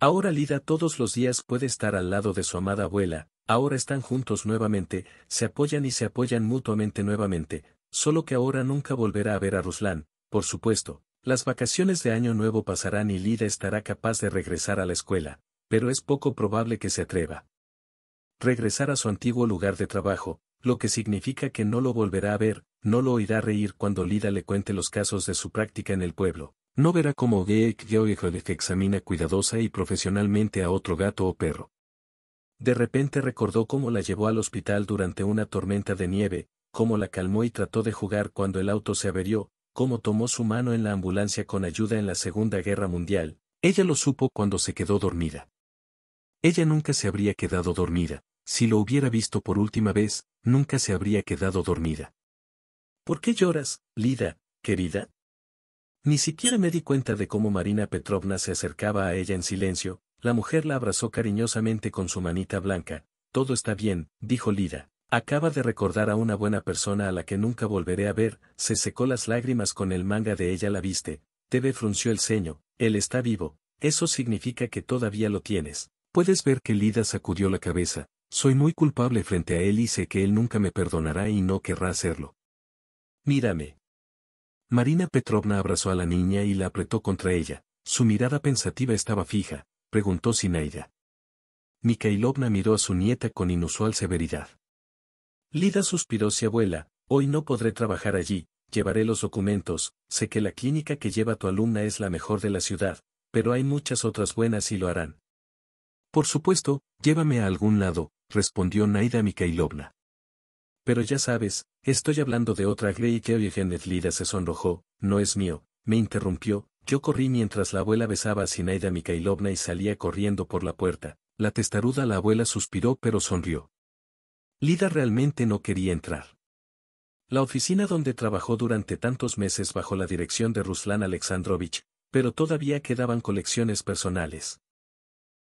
Ahora Lida todos los días puede estar al lado de su amada abuela, ahora están juntos nuevamente, se apoyan y se apoyan mutuamente nuevamente, solo que ahora nunca volverá a ver a Ruslan, por supuesto, las vacaciones de Año Nuevo pasarán y Lida estará capaz de regresar a la escuela, pero es poco probable que se atreva regresar a su antiguo lugar de trabajo, lo que significa que no lo volverá a ver, no lo oirá reír cuando Lida le cuente los casos de su práctica en el pueblo. No verá cómo Geek que examina cuidadosa y profesionalmente a otro gato o perro. De repente recordó cómo la llevó al hospital durante una tormenta de nieve, cómo la calmó y trató de jugar cuando el auto se averió, cómo tomó su mano en la ambulancia con ayuda en la Segunda Guerra Mundial. Ella lo supo cuando se quedó dormida. Ella nunca se habría quedado dormida. Si lo hubiera visto por última vez, nunca se habría quedado dormida. ¿Por qué lloras, Lida, querida? Ni siquiera me di cuenta de cómo Marina Petrovna se acercaba a ella en silencio, la mujer la abrazó cariñosamente con su manita blanca. Todo está bien, dijo Lida. Acaba de recordar a una buena persona a la que nunca volveré a ver, se secó las lágrimas con el manga de ella la viste. Tebe frunció el ceño, él está vivo, eso significa que todavía lo tienes. Puedes ver que Lida sacudió la cabeza, soy muy culpable frente a él y sé que él nunca me perdonará y no querrá hacerlo. Mírame. Marina Petrovna abrazó a la niña y la apretó contra ella. Su mirada pensativa estaba fija, preguntó Sinaida. Mikhailovna miró a su nieta con inusual severidad. Lida suspiró si abuela, hoy no podré trabajar allí, llevaré los documentos, sé que la clínica que lleva tu alumna es la mejor de la ciudad, pero hay muchas otras buenas y lo harán. Por supuesto, llévame a algún lado, respondió Naida Mikhailovna. Pero ya sabes, estoy hablando de otra Grey que Lida se sonrojó, no es mío, me interrumpió, yo corrí mientras la abuela besaba a Sinaida Mikhailovna y salía corriendo por la puerta, la testaruda la abuela suspiró pero sonrió. Lida realmente no quería entrar. La oficina donde trabajó durante tantos meses bajo la dirección de Ruslan Alexandrovich, pero todavía quedaban colecciones personales.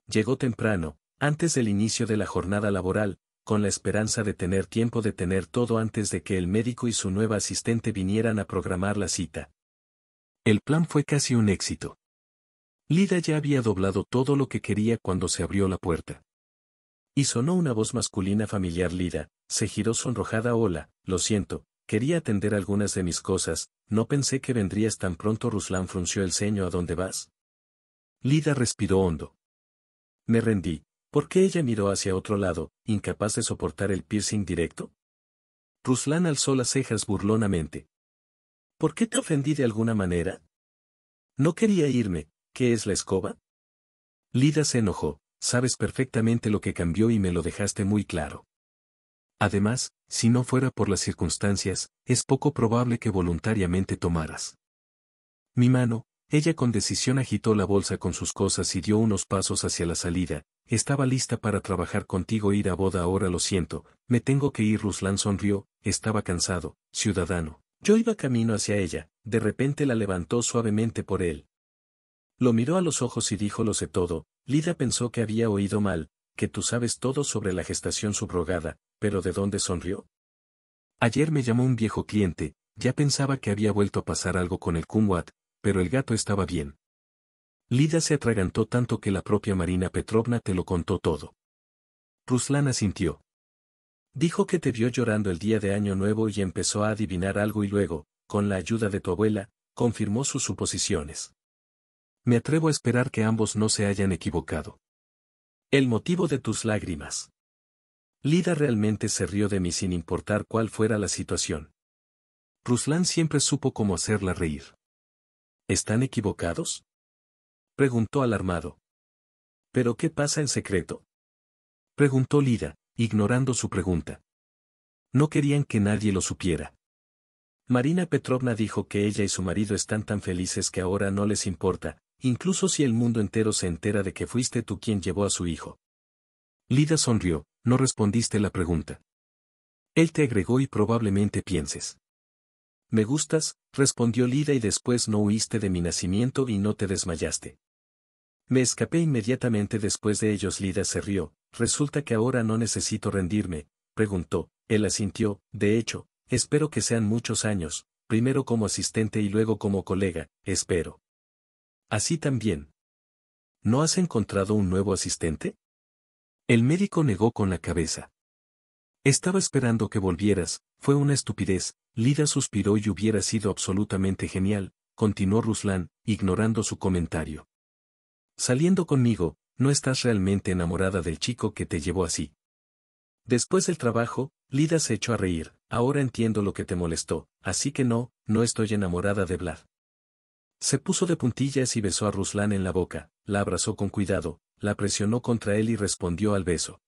Llegó temprano, antes del inicio de la jornada laboral, con la esperanza de tener tiempo de tener todo antes de que el médico y su nueva asistente vinieran a programar la cita. El plan fue casi un éxito. Lida ya había doblado todo lo que quería cuando se abrió la puerta. Y sonó una voz masculina familiar Lida, se giró sonrojada Hola, lo siento, quería atender algunas de mis cosas, no pensé que vendrías tan pronto Ruslan frunció el ceño ¿A dónde vas? Lida respiró hondo. Me rendí, ¿Por qué ella miró hacia otro lado, incapaz de soportar el piercing directo? Ruslan alzó las cejas burlonamente. ¿Por qué te ofendí de alguna manera? No quería irme, ¿qué es la escoba? Lida se enojó, sabes perfectamente lo que cambió y me lo dejaste muy claro. Además, si no fuera por las circunstancias, es poco probable que voluntariamente tomaras. Mi mano, ella con decisión agitó la bolsa con sus cosas y dio unos pasos hacia la salida. Estaba lista para trabajar contigo ir a boda ahora lo siento, me tengo que ir Ruslan sonrió, estaba cansado, ciudadano. Yo iba camino hacia ella, de repente la levantó suavemente por él. Lo miró a los ojos y dijo lo sé todo, Lida pensó que había oído mal, que tú sabes todo sobre la gestación subrogada, pero ¿de dónde sonrió? Ayer me llamó un viejo cliente, ya pensaba que había vuelto a pasar algo con el pero el gato estaba bien. Lida se atragantó tanto que la propia Marina Petrovna te lo contó todo. Ruslan asintió. Dijo que te vio llorando el día de Año Nuevo y empezó a adivinar algo y luego, con la ayuda de tu abuela, confirmó sus suposiciones. Me atrevo a esperar que ambos no se hayan equivocado. El motivo de tus lágrimas. Lida realmente se rió de mí sin importar cuál fuera la situación. Ruslan siempre supo cómo hacerla reír. ¿Están equivocados? Preguntó alarmado. ¿Pero qué pasa en secreto? Preguntó Lida, ignorando su pregunta. No querían que nadie lo supiera. Marina Petrovna dijo que ella y su marido están tan felices que ahora no les importa, incluso si el mundo entero se entera de que fuiste tú quien llevó a su hijo. Lida sonrió, no respondiste la pregunta. Él te agregó y probablemente pienses. Me gustas, respondió Lida y después no huiste de mi nacimiento y no te desmayaste. Me escapé inmediatamente después de ellos. Lida se rió, resulta que ahora no necesito rendirme, preguntó, él asintió, de hecho, espero que sean muchos años, primero como asistente y luego como colega, espero. Así también. ¿No has encontrado un nuevo asistente? El médico negó con la cabeza. Estaba esperando que volvieras, fue una estupidez, Lida suspiró y hubiera sido absolutamente genial, continuó Ruslan, ignorando su comentario. Saliendo conmigo, no estás realmente enamorada del chico que te llevó así. Después del trabajo, Lida se echó a reír, ahora entiendo lo que te molestó, así que no, no estoy enamorada de Vlad. Se puso de puntillas y besó a Ruslan en la boca, la abrazó con cuidado, la presionó contra él y respondió al beso.